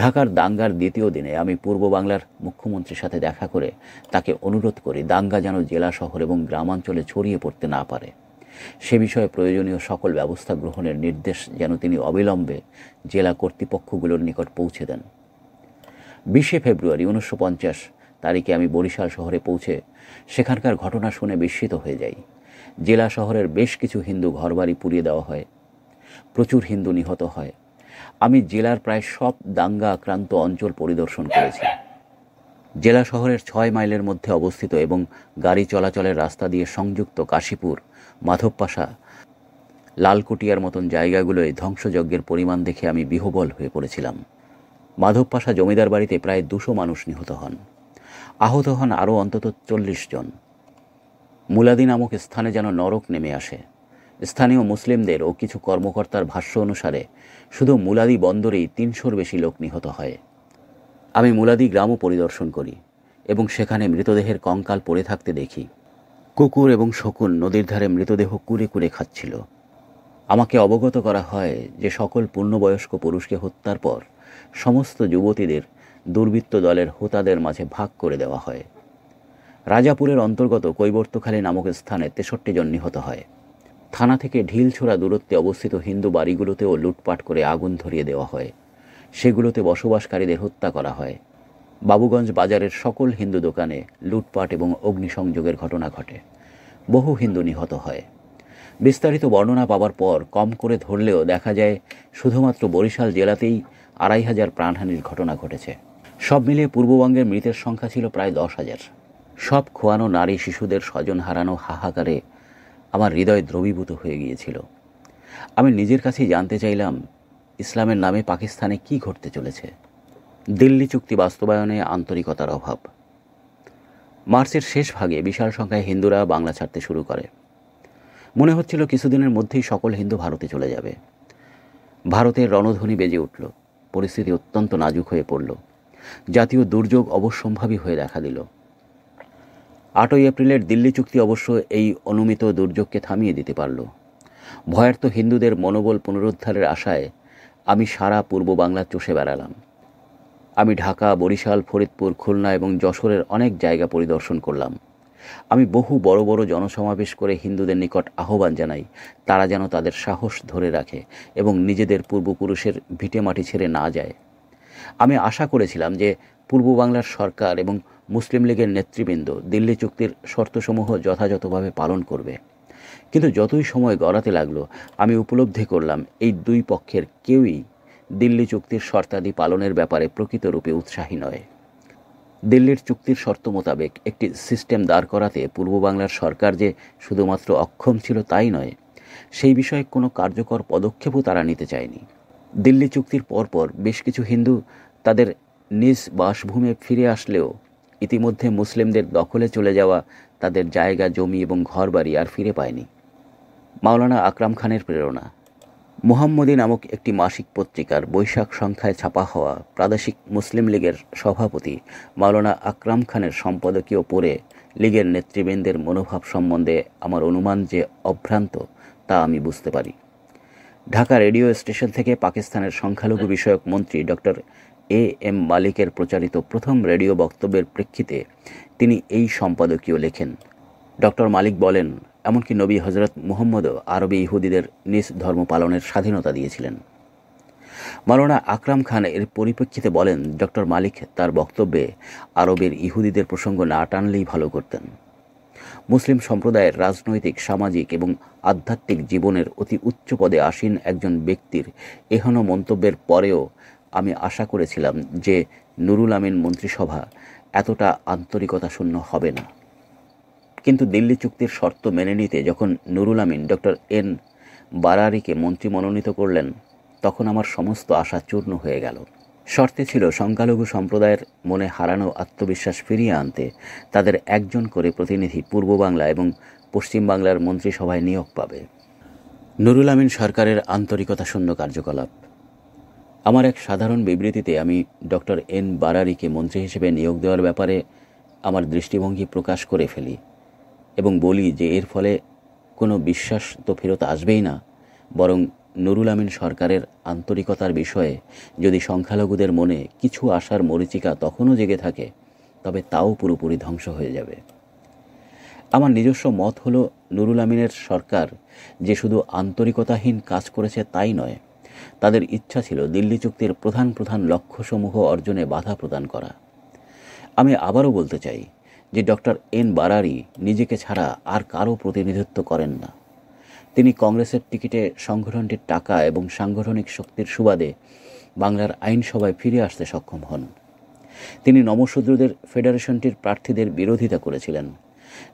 ঢাকার দাঙ্গার দ্বিতীয় দিনে আমি পূর্ব বাংলার মুখ্যমন্ত্রীর সাথে দেখা করে তাকে অনুরোধ করি দাঙ্গা যেন জেলা শহর এবং গ্রামাঞ্চলে ছড়িয়ে পড়তে না পারে সে বিষয়ে প্রয়োজনীয় সকল ব্যবস্থা গ্রহণের নির্দেশ যেন তিনি অবিলম্বে জেলা কর্তৃপক্ষগুলোর নিকট পৌঁছে দেন বিশে ফেব্রুয়ারি উনিশশো তারিখে আমি বরিশাল শহরে পৌঁছে সেখানকার ঘটনা শুনে বিস্মিত হয়ে যাই জেলা শহরের বেশ কিছু হিন্দু ঘরবাড়ি পুড়িয়ে দেওয়া হয় প্রচুর হিন্দু নিহত হয় আমি জেলার প্রায় সব দাঙ্গা আক্রান্ত অঞ্চল পরিদর্শন করেছি জেলা শহরের ছয় মাইলের মধ্যে অবস্থিত এবং গাড়ি চলাচলের রাস্তা দিয়ে সংযুক্ত কাশীপুর মাধবপাশা লালকুটিয়ার মতন জায়গাগুলোয় ধ্বংসযজ্ঞের পরিমাণ দেখে আমি বিহবল হয়ে পড়েছিলাম মাধবপাশা জমিদার বাড়িতে প্রায় দুশো মানুষ নিহত হন আহত হন আরও অন্তত চল্লিশ জন মুলাদি নামক স্থানে যেন নরক নেমে আসে স্থানীয় মুসলিমদের ও কিছু কর্মকর্তার ভাষ্য অনুসারে শুধু মুলাদি বন্দরেই তিনশোর বেশি লোক নিহত হয় আমি মুলাদি গ্রামও পরিদর্শন করি এবং সেখানে মৃতদেহের কঙ্কাল পড়ে থাকতে দেখি কুকুর এবং শকুন নদীর ধারে মৃতদেহ কুড়ে কুড়ে খাচ্ছিল আমাকে অবগত করা হয় যে সকল পূর্ণবয়স্ক পুরুষকে হত্যার পর সমস্ত যুবতীদের দুর্বৃত্ত দলের হোতাদের মাঝে ভাগ করে দেওয়া হয় রাজাপুরের অন্তর্গত কৈবর্তখালী নামক স্থানে তেষট্টি জন নিহত হয় থানা থেকে ঢিল ছোড়া দূরত্বে অবস্থিত হিন্দু বাড়িগুলোতেও লুটপাট করে আগুন ধরিয়ে দেওয়া হয় সেগুলোতে বসবাসকারীদের হত্যা করা হয় বাবুগঞ্জ বাজারের সকল হিন্দু দোকানে লুটপাট এবং অগ্নিসংযোগের ঘটনা ঘটে বহু হিন্দু নিহত হয় বিস্তারিত বর্ণনা পাওয়ার পর কম করে ধরলেও দেখা যায় শুধুমাত্র বরিশাল জেলাতেই আড়াই হাজার প্রাণহানির ঘটনা ঘটেছে সব মিলিয়ে পূর্ববঙ্গের মৃতের সংখ্যা ছিল প্রায় দশ হাজার সব খোয়ানো নারী শিশুদের স্বজন হারানো হাহাকারে আমার হৃদয় দ্রবীভূত হয়ে গিয়েছিল আমি নিজের কাছেই জানতে চাইলাম ইসলামের নামে পাকিস্তানে কি ঘটতে চলেছে দিল্লি চুক্তি বাস্তবায়নে আন্তরিকতার অভাব মার্চের শেষ ভাগে বিশাল সংখ্যায় হিন্দুরা বাংলা ছাড়তে শুরু করে মনে হচ্ছিল কিছুদিনের মধ্যেই সকল হিন্দু ভারতে চলে যাবে ভারতের রণধ্বনি বেজে উঠল পরিস্থিতি অত্যন্ত নাজুক হয়ে পড়ল জাতীয় দুর্যোগ অবশ্যম্ভাবী হয়ে দেখা দিল আটই এপ্রিলের দিল্লি চুক্তি অবশ্য এই অনুমিত দুর্যোগকে থামিয়ে দিতে পারল ভয়ার্থ হিন্দুদের মনোবল পুনরুদ্ধারের আশায় আমি সারা পূর্ব বাংলা চষে বেড়ালাম আমি ঢাকা বরিশাল ফরিদপুর খুলনা এবং যশোরের অনেক জায়গা পরিদর্শন করলাম আমি বহু বড় বড় জনসমাবেশ করে হিন্দুদের নিকট আহ্বান জানাই তারা যেন তাদের সাহস ধরে রাখে এবং নিজেদের পূর্বপুরুষের মাটি ছেড়ে না যায় আমি আশা করেছিলাম যে পূর্ব বাংলার সরকার এবং মুসলিম লীগের নেতৃবৃন্দ দিল্লি চুক্তির শর্তসমূহ যথাযথভাবে পালন করবে কিন্তু যতই সময় গড়াতে লাগলো আমি উপলব্ধি করলাম এই দুই পক্ষের কেউই দিল্লি চুক্তির শর্তাদি পালনের ব্যাপারে প্রকৃত রূপে উৎসাহী নয় দিল্লির চুক্তির শর্ত মোতাবেক একটি সিস্টেম দাঁড় করাতে পূর্ব বাংলার সরকার যে শুধুমাত্র অক্ষম ছিল তাই নয় সেই বিষয়ে কোনো কার্যকর পদক্ষেপও তারা নিতে চায়নি দিল্লি চুক্তির পরপর বেশ কিছু হিন্দু তাদের নিজ বাসভূমে ফিরে আসলেও ইতিমধ্যে মুসলিমদের দখলে চলে যাওয়া তাদের জায়গা জমি এবং ঘরবাড়ি আর ফিরে পায়নি মাওলানা আকরাম খানের প্রেরণা মুহাম্মদী নামক একটি মাসিক পত্রিকার বৈশাখ সংখ্যায় ছাপা হওয়া প্রাদেশিক মুসলিম লীগের সভাপতি মাওলানা আকরাম খানের সম্পাদকীয় পড়ে লীগের নেতৃবৃন্দের মনোভাব সম্বন্ধে আমার অনুমান যে অভ্রান্ত তা আমি বুঝতে পারি ঢাকা রেডিও স্টেশন থেকে পাকিস্তানের সংখ্যালঘু বিষয়ক মন্ত্রী ডক্টর এ এম মালিকের প্রচারিত প্রথম রেডিও বক্তব্যের প্রেক্ষিতে তিনি এই সম্পাদকীয় লেখেন ডক্টর মালিক বলেন এমনকি নবী হজরত মুহম্মদও আরবি ইহুদিদের নিজ ধর্ম পালনের স্বাধীনতা দিয়েছিলেন মালানা আকরাম খান এর পরিপ্রেক্ষিতে বলেন ডক্টর মালিক তার বক্তব্যে আরবের ইহুদিদের প্রসঙ্গ না টানলেই ভালো করতেন মুসলিম সম্প্রদায়ের রাজনৈতিক সামাজিক এবং আধ্যাত্মিক জীবনের অতি উচ্চ পদে আসীন একজন ব্যক্তির এহেন মন্তব্যের পরেও আমি আশা করেছিলাম যে নুরুল আমিন মন্ত্রিসভা এতটা আন্তরিকতা শূন্য হবে না কিন্তু দিল্লি চুক্তির শর্ত মেনে নিতে যখন নুরুল আমিন ডক্টর এন বারারিকে মন্ত্রী মনোনীত করলেন তখন আমার সমস্ত আশা চূর্ণ হয়ে গেল শর্তে ছিল সংখ্যালঘু সম্প্রদায়ের মনে হারানো আত্মবিশ্বাস ফিরিয়ে আনতে তাদের একজন করে প্রতিনিধি পূর্ব বাংলা এবং পশ্চিম বাংলার মন্ত্রিসভায় নিয়োগ পাবে নুরুল আমিন সরকারের আন্তরিকতা শূন্য কার্যকলাপ আমার এক সাধারণ বিবৃতিতে আমি ডক্টর এন বারারিকে মন্ত্রী হিসেবে নিয়োগ দেওয়ার ব্যাপারে আমার দৃষ্টিভঙ্গি প্রকাশ করে ফেলি এবং বলি যে এর ফলে কোনো বিশ্বাস তো ফেরত আসবেই না বরং নুরুল আমিন সরকারের আন্তরিকতার বিষয়ে যদি সংখ্যালঘুদের মনে কিছু আশার মরিচিকা তখনও জেগে থাকে তবে তাও পুরোপুরি ধ্বংস হয়ে যাবে আমার নিজস্ব মত হলো নুরুল আমিনের সরকার যে শুধু আন্তরিকতাহীন কাজ করেছে তাই নয় তাদের ইচ্ছা ছিল দিল্লি চুক্তির প্রধান প্রধান লক্ষ্যসমূহ অর্জনে বাধা প্রদান করা আমি আবারও বলতে চাই যে ডক্টর এন বারারি নিজেকে ছাড়া আর কারও প্রতিনিধিত্ব করেন না তিনি কংগ্রেসের টিকিটে সংগঠনটির টাকা এবং সাংগঠনিক শক্তির সুবাদে বাংলার আইনসভায় ফিরে আসতে সক্ষম হন তিনি নমশূদ্রদের ফেডারেশনটির প্রার্থীদের বিরোধিতা করেছিলেন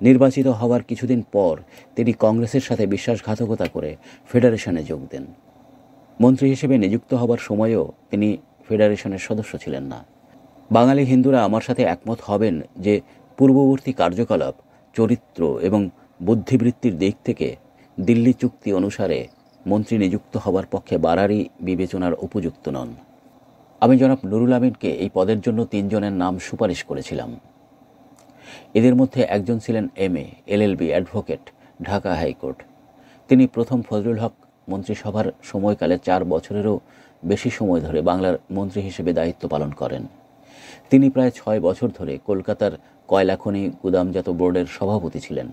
নির্বাচিত হওয়ার কিছুদিন পর তিনি কংগ্রেসের সাথে বিশ্বাসঘাতকতা করে ফেডারেশনে যোগ দেন মন্ত্রী হিসেবে নিযুক্ত হবার সময়েও তিনি ফেডারেশনের সদস্য ছিলেন না বাঙালি হিন্দুরা আমার সাথে একমত হবেন যে পূর্ববর্তী কার্যকলাপ চরিত্র এবং বুদ্ধিবৃত্তির দিক থেকে দিল্লি চুক্তি অনুসারে মন্ত্রী নিযুক্ত হবার পক্ষে বারারি বিবেচনার উপযুক্ত নন আমি জনাব নুরুল আমিনকে এই পদের জন্য তিনজনের নাম সুপারিশ করেছিলাম এদের মধ্যে একজন ছিলেন M A L L B advocate Dhaka high court তিনি প্রথম ফজলুল হক মন্ত্রিসভার সময়কালে চার বছরেরও বেশি সময় ধরে বাংলার মন্ত্রী হিসেবে দায়িত্ব পালন করেন তিনি প্রায় ছয় বছর ধরে কলকাতার কয়লাখনি গুদামজাত বোর্ডের সভাপতি ছিলেন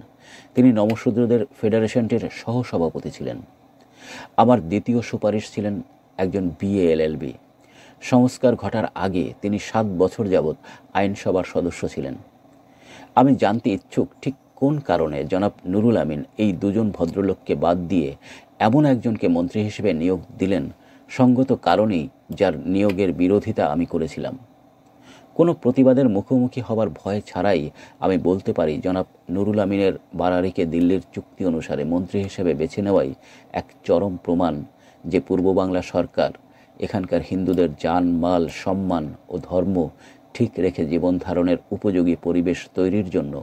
তিনি নমশূদ্রদের ফেডারেশনটির সহসভাপতি ছিলেন আমার দ্বিতীয় সুপারিশ ছিলেন একজন বিএএলএলবি সংস্কার ঘটার আগে তিনি সাত বছর যাবৎ আইনসভার সদস্য ছিলেন আমি জানতে ইচ্ছুক ঠিক কোন কারণে জনাব নুরুল আমিন এই দুজন ভদ্রলোককে বাদ দিয়ে এমন একজনকে মন্ত্রী হিসেবে নিয়োগ দিলেন সঙ্গত কারণেই যার নিয়োগের বিরোধিতা আমি করেছিলাম কোনো প্রতিবাদের মুখোমুখি হবার ভয় ছাড়াই আমি বলতে পারি জনাব নুরুল আমিনের বারারিকে দিল্লির চুক্তি অনুসারে মন্ত্রী হিসেবে বেছে নেওয়াই এক চরম প্রমাণ যে পূর্ব বাংলা সরকার এখানকার হিন্দুদের যান মাল সম্মান ও ধর্ম ঠিক রেখে জীবন ধারণের উপযোগী পরিবেশ তৈরির জন্য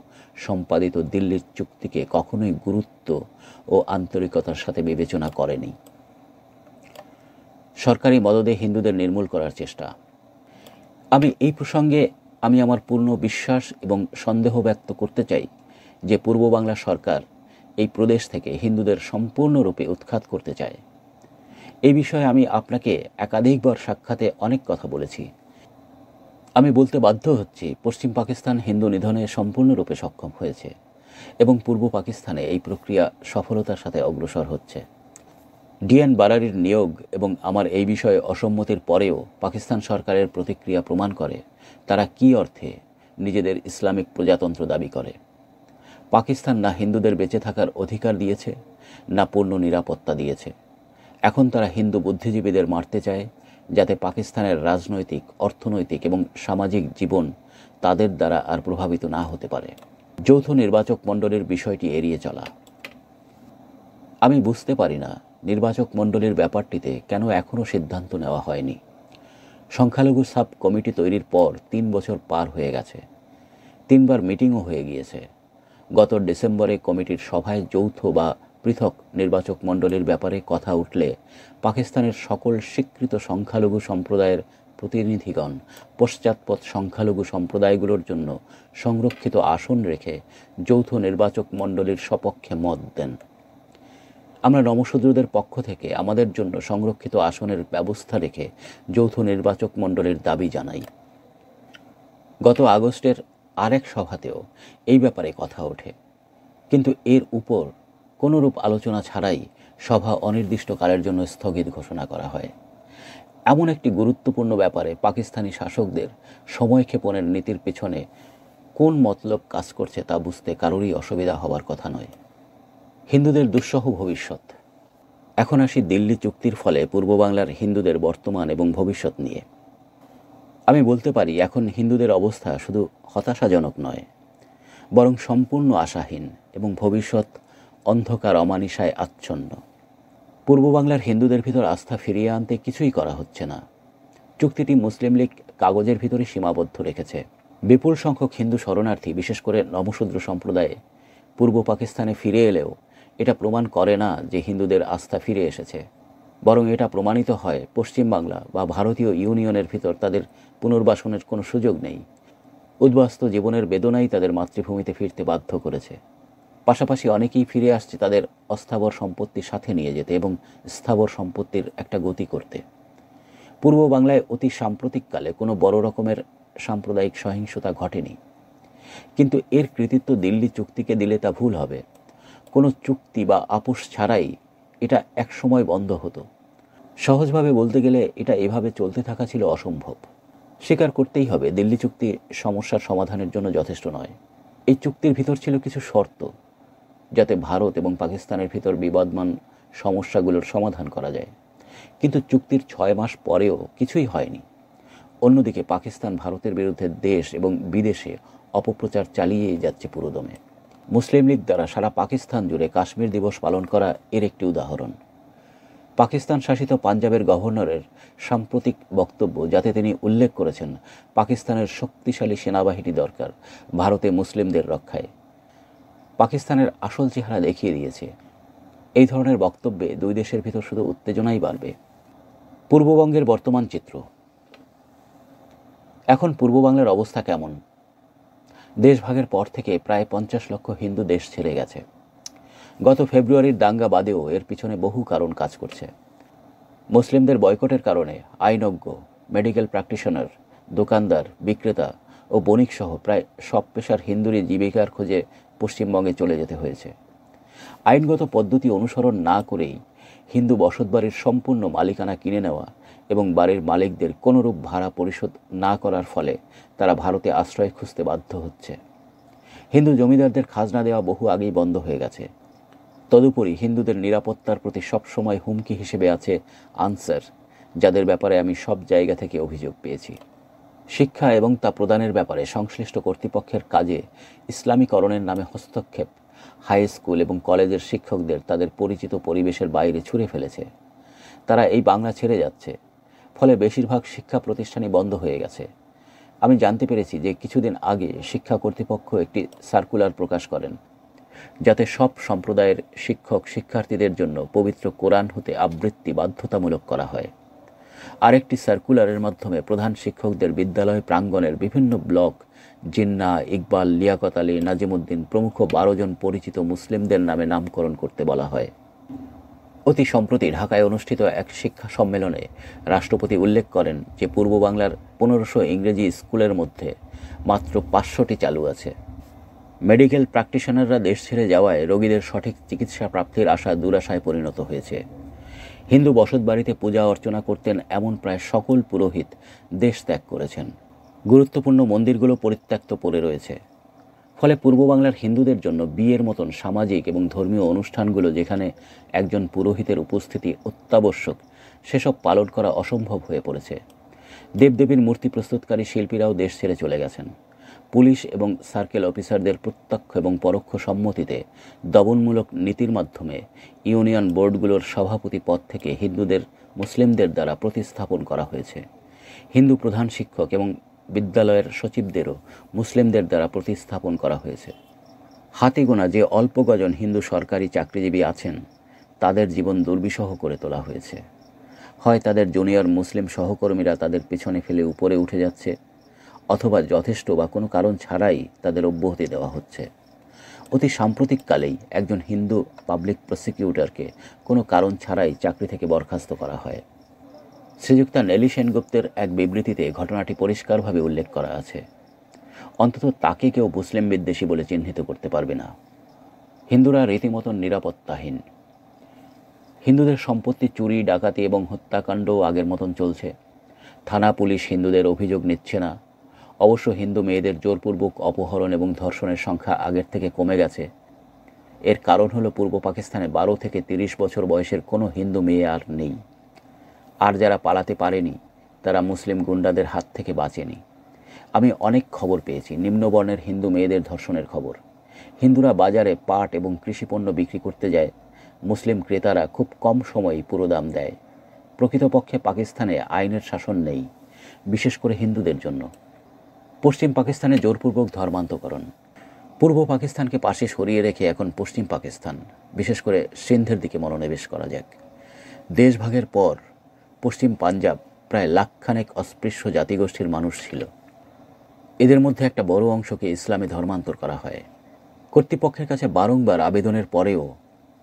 সম্পাদিত দিল্লির চুক্তিকে কখনোই গুরুত্ব ও আন্তরিকতার সাথে বিবেচনা করেনি সরকারি মদদে হিন্দুদের নির্মূল করার চেষ্টা আমি এই প্রসঙ্গে আমি আমার পূর্ণ বিশ্বাস এবং সন্দেহ ব্যক্ত করতে চাই যে পূর্ব বাংলা সরকার এই প্রদেশ থেকে হিন্দুদের সম্পূর্ণরূপে উৎখাত করতে চায় এই বিষয়ে আমি আপনাকে একাধিকবার সাক্ষাতে অনেক কথা বলেছি আমি বলতে বাধ্য হচ্ছি পশ্চিম পাকিস্তান হিন্দু নিধনে সম্পূর্ণরূপে সক্ষম হয়েছে এবং পূর্ব পাকিস্তানে এই প্রক্রিয়া সফলতার সাথে অগ্রসর হচ্ছে ডিএন বারারির নিয়োগ এবং আমার এই বিষয়ে অসম্মতির পরেও পাকিস্তান সরকারের প্রতিক্রিয়া প্রমাণ করে তারা কি অর্থে নিজেদের ইসলামিক প্রজাতন্ত্র দাবি করে পাকিস্তান না হিন্দুদের বেঁচে থাকার অধিকার দিয়েছে না পূর্ণ নিরাপত্তা দিয়েছে এখন তারা হিন্দু বুদ্ধিজীবীদের মারতে চায় যাতে পাকিস্তানের রাজনৈতিক অর্থনৈতিক এবং সামাজিক জীবন তাদের দ্বারা আর প্রভাবিত না হতে পারে যৌথ নির্বাচক মণ্ডলীর বিষয়টি এড়িয়ে চলা আমি বুঝতে পারি না নির্বাচক মণ্ডলীর ব্যাপারটিতে কেন এখনও সিদ্ধান্ত নেওয়া হয়নি সংখ্যালঘু সাব কমিটি তৈরির পর তিন বছর পার হয়ে গেছে তিনবার মিটিংও হয়ে গিয়েছে গত ডিসেম্বরে কমিটির সভায় যৌথ বা পৃথক নির্বাচক মণ্ডলীর ব্যাপারে কথা উঠলে পাকিস্তানের সকল স্বীকৃত সংখ্যালঘু সম্প্রদায়ের প্রতিনিধিগণ পশ্চাৎপদ সংখ্যালঘু সম্প্রদায়গুলোর জন্য সংরক্ষিত আসন রেখে যৌথ নির্বাচক মণ্ডলীর সপক্ষে মত দেন আমরা নমশূদ্রদের পক্ষ থেকে আমাদের জন্য সংরক্ষিত আসনের ব্যবস্থা রেখে যৌথ নির্বাচক মণ্ডলীর দাবি জানাই গত আগস্টের আরেক সভাতেও এই ব্যাপারে কথা ওঠে কিন্তু এর উপর কোনোরূপ আলোচনা ছাড়াই সভা অনির্দিষ্টকালের জন্য স্থগিত ঘোষণা করা হয় এমন একটি গুরুত্বপূর্ণ ব্যাপারে পাকিস্তানি শাসকদের সময়ক্ষেপণের নীতির পেছনে কোন মতলব কাজ করছে তা বুঝতে কারোরই অসুবিধা হওয়ার কথা নয় হিন্দুদের দুঃসহ ভবিষ্যৎ এখন আসি দিল্লি চুক্তির ফলে পূর্ব বাংলার হিন্দুদের বর্তমান এবং ভবিষ্যৎ নিয়ে আমি বলতে পারি এখন হিন্দুদের অবস্থা শুধু হতাশাজনক নয় বরং সম্পূর্ণ আশাহীন এবং ভবিষ্যৎ অন্ধকার অমানিসায় আচ্ছন্ন পূর্ব বাংলার হিন্দুদের ভিতর আস্থা ফিরিয়ে আনতে কিছুই করা হচ্ছে না চুক্তিটি মুসলিম লীগ কাগজের ভিতরে সীমাবদ্ধ রেখেছে বিপুল সংখ্যক হিন্দু শরণার্থী বিশেষ করে নবশূদ্র সম্প্রদায়ে পূর্ব পাকিস্তানে ফিরে এলেও এটা প্রমাণ করে না যে হিন্দুদের আস্থা ফিরে এসেছে বরং এটা প্রমাণিত হয় পশ্চিমবাংলা বা ভারতীয় ইউনিয়নের ভিতর তাদের পুনর্বাসনের কোনো সুযোগ নেই উদ্বাস্ত জীবনের বেদনাই তাদের মাতৃভূমিতে ফিরতে বাধ্য করেছে পাশাপাশি অনেকেই ফিরে আসছে তাদের অস্থাবর সম্পত্তির সাথে নিয়ে যেতে এবং স্থাবর সম্পত্তির একটা গতি করতে পূর্ব বাংলায় অতি সাম্প্রতিককালে কোনো বড় রকমের সাম্প্রদায়িক সহিংসতা ঘটেনি কিন্তু এর কৃতিত্ব দিল্লি চুক্তিকে দিলে তা ভুল হবে কোনো চুক্তি বা আপোষ ছাড়াই এটা একসময় বন্ধ হতো সহজভাবে বলতে গেলে এটা এভাবে চলতে থাকা ছিল অসম্ভব স্বীকার করতেই হবে দিল্লি চুক্তি সমস্যার সমাধানের জন্য যথেষ্ট নয় এই চুক্তির ভিতর ছিল কিছু শর্ত যাতে ভারত এবং পাকিস্তানের ভিতর বিবাদমান সমস্যাগুলোর সমাধান করা যায় কিন্তু চুক্তির ছয় মাস পরেও কিছুই হয়নি অন্যদিকে পাকিস্তান ভারতের বিরুদ্ধে দেশ এবং বিদেশে অপপ্রচার চালিয়েই যাচ্ছে পুরোদমে মুসলিম লীগ দ্বারা সারা পাকিস্তান জুড়ে কাশ্মীর দিবস পালন করা এর একটি উদাহরণ পাকিস্তান শাসিত পাঞ্জাবের গভর্নরের সাম্প্রতিক বক্তব্য যাতে তিনি উল্লেখ করেছেন পাকিস্তানের শক্তিশালী সেনাবাহিনী দরকার ভারতে মুসলিমদের রক্ষায় পাকিস্তানের আসল চেহারা দেখিয়ে দিয়েছে এই ধরনের বক্তব্যে দুই দেশের ভিতর শুধু উত্তেজনাই বাড়বে পূর্ববঙ্গের বর্তমান চিত্র এখন পূর্ব বাংলার অবস্থা কেমন দেশভাগের পর থেকে প্রায় পঞ্চাশ লক্ষ হিন্দু দেশ ছেড়ে গেছে গত ফেব্রুয়ারির দাঙ্গা বাদেও এর পিছনে বহু কারণ কাজ করছে মুসলিমদের বয়কটের কারণে আইনজ্ঞ মেডিকেল প্র্যাকটিশনার দোকানদার বিক্রেতা ও বণিকসহ প্রায় সব পেশার হিন্দুরই জীবিকার খোঁজে পশ্চিমবঙ্গে চলে যেতে হয়েছে আইনগত পদ্ধতি অনুসরণ না করেই হিন্দু বসতবাড়ির সম্পূর্ণ মালিকানা কিনে নেওয়া এবং বাড়ির মালিকদের কোনোরূপ ভাড়া পরিশোধ না করার ফলে তারা ভারতে আশ্রয় খুঁজতে বাধ্য হচ্ছে হিন্দু জমিদারদের খাজনা দেওয়া বহু আগেই বন্ধ হয়ে গেছে তদুপরি হিন্দুদের নিরাপত্তার প্রতি সবসময় হুমকি হিসেবে আছে আনসার যাদের ব্যাপারে আমি সব জায়গা থেকে অভিযোগ পেয়েছি শিক্ষা এবং তা প্রদানের ব্যাপারে সংশ্লিষ্ট কর্তৃপক্ষের কাজে ইসলামীকরণের নামে হস্তক্ষেপ হাই স্কুল এবং কলেজের শিক্ষকদের তাদের পরিচিত পরিবেশের বাইরে ছুঁড়ে ফেলেছে তারা এই বাংলা ছেড়ে যাচ্ছে ফলে বেশিরভাগ শিক্ষা প্রতিষ্ঠানই বন্ধ হয়ে গেছে আমি জানতে পেরেছি যে কিছুদিন আগে শিক্ষা কর্তৃপক্ষ একটি সার্কুলার প্রকাশ করেন যাতে সব সম্প্রদায়ের শিক্ষক শিক্ষার্থীদের জন্য পবিত্র কোরআন হতে আবৃত্তি বাধ্যতামূলক করা হয় আরেকটি সার্কুলারের মাধ্যমে প্রধান শিক্ষকদের বিদ্যালয় প্রাঙ্গণের বিভিন্ন ব্লক জিন্না ইকবাল লিয়াকত আলী নাজিমুদ্দিন প্রমুখ বারো জন পরিচিত মুসলিমদের নামে নামকরণ করতে বলা হয় অতি সম্প্রতি ঢাকায় অনুষ্ঠিত এক শিক্ষা সম্মেলনে রাষ্ট্রপতি উল্লেখ করেন যে পূর্ব বাংলার পনেরোশো ইংরেজি স্কুলের মধ্যে মাত্র পাঁচশোটি চালু আছে মেডিকেল প্র্যাকটিশনাররা দেশ ছেড়ে যাওয়ায় রোগীদের সঠিক চিকিৎসা প্রাপ্তির আশা দুরাশায় পরিণত হয়েছে হিন্দু বসত বাড়িতে পূজা অর্চনা করতেন এমন প্রায় সকল পুরোহিত দেশ ত্যাগ করেছেন গুরুত্বপূর্ণ মন্দিরগুলো পরিত্যক্ত পড়ে রয়েছে ফলে পূর্ব বাংলার হিন্দুদের জন্য বিয়ের মতন সামাজিক এবং ধর্মীয় অনুষ্ঠানগুলো যেখানে একজন পুরোহিতের উপস্থিতি অত্যাবশ্যক সেসব পালন করা অসম্ভব হয়ে পড়েছে দেবদেবীর মূর্তি প্রস্তুতকারী শিল্পীরাও দেশ ছেড়ে চলে গেছেন পুলিশ এবং সার্কেল অফিসারদের প্রত্যক্ষ এবং পরোক্ষ সম্মতিতে দমনমূলক নীতির মাধ্যমে ইউনিয়ন বোর্ডগুলোর সভাপতি পদ থেকে হিন্দুদের মুসলিমদের দ্বারা প্রতিস্থাপন করা হয়েছে হিন্দু প্রধান শিক্ষক এবং বিদ্যালয়ের সচিবদেরও মুসলিমদের দ্বারা প্রতিস্থাপন করা হয়েছে হাতিগোনা যে অল্প কজন হিন্দু সরকারি চাকরিজীবী আছেন তাদের জীবন দুর্বিষহ করে তোলা হয়েছে হয় তাদের জুনিয়র মুসলিম সহকর্মীরা তাদের পিছনে ফেলে উপরে উঠে যাচ্ছে অথবা যথেষ্ট বা কোনো কারণ ছাড়াই তাদের অব্যাহতি দেওয়া হচ্ছে অতি সাম্প্রতিককালেই একজন হিন্দু পাবলিক প্রসিকিউটরকে কোনো কারণ ছাড়াই চাকরি থেকে বরখাস্ত করা হয় শ্রীযুক্ত নেলি সেনগুপ্তের এক বিবৃতিতে ঘটনাটি পরিষ্কারভাবে উল্লেখ করা আছে অন্তত তাকে কেউ মুসলিম বিদ্বেষী বলে চিহ্নিত করতে পারবে না হিন্দুরা রীতিমতন নিরাপত্তাহীন হিন্দুদের সম্পত্তি চুরি ডাকাতি এবং হত্যাকাণ্ডও আগের মতন চলছে থানা পুলিশ হিন্দুদের অভিযোগ নিচ্ছে না অবশ্য হিন্দু মেয়েদের জোরপূর্বক অপহরণ এবং ধর্ষণের সংখ্যা আগের থেকে কমে গেছে এর কারণ হলো পূর্ব পাকিস্তানে বারো থেকে ৩০ বছর বয়সের কোনো হিন্দু মেয়ে আর নেই আর যারা পালাতে পারেনি তারা মুসলিম গুন্ডাদের হাত থেকে বাঁচেনি আমি অনেক খবর পেয়েছি নিম্নবর্ণের হিন্দু মেয়েদের ধর্ষণের খবর হিন্দুরা বাজারে পাট এবং কৃষিপণ্য বিক্রি করতে যায় মুসলিম ক্রেতারা খুব কম সময়েই পুরো দাম দেয় প্রকৃতপক্ষে পাকিস্তানে আইনের শাসন নেই বিশেষ করে হিন্দুদের জন্য পশ্চিম পাকিস্তানে জোরপূর্বক ধর্মান্তকরণ পূর্ব পাকিস্তানকে পাশে সরিয়ে রেখে এখন পশ্চিম পাকিস্তান বিশেষ করে সিন্ধের দিকে মনোনিবেশ করা যাক দেশভাগের পর পশ্চিম পাঞ্জাব প্রায় লাখখানেক অস্পৃশ্য জাতিগোষ্ঠীর মানুষ ছিল এদের মধ্যে একটা বড় অংশকে ইসলামে ধর্মান্তর করা হয় কর্তৃপক্ষের কাছে বারংবার আবেদনের পরেও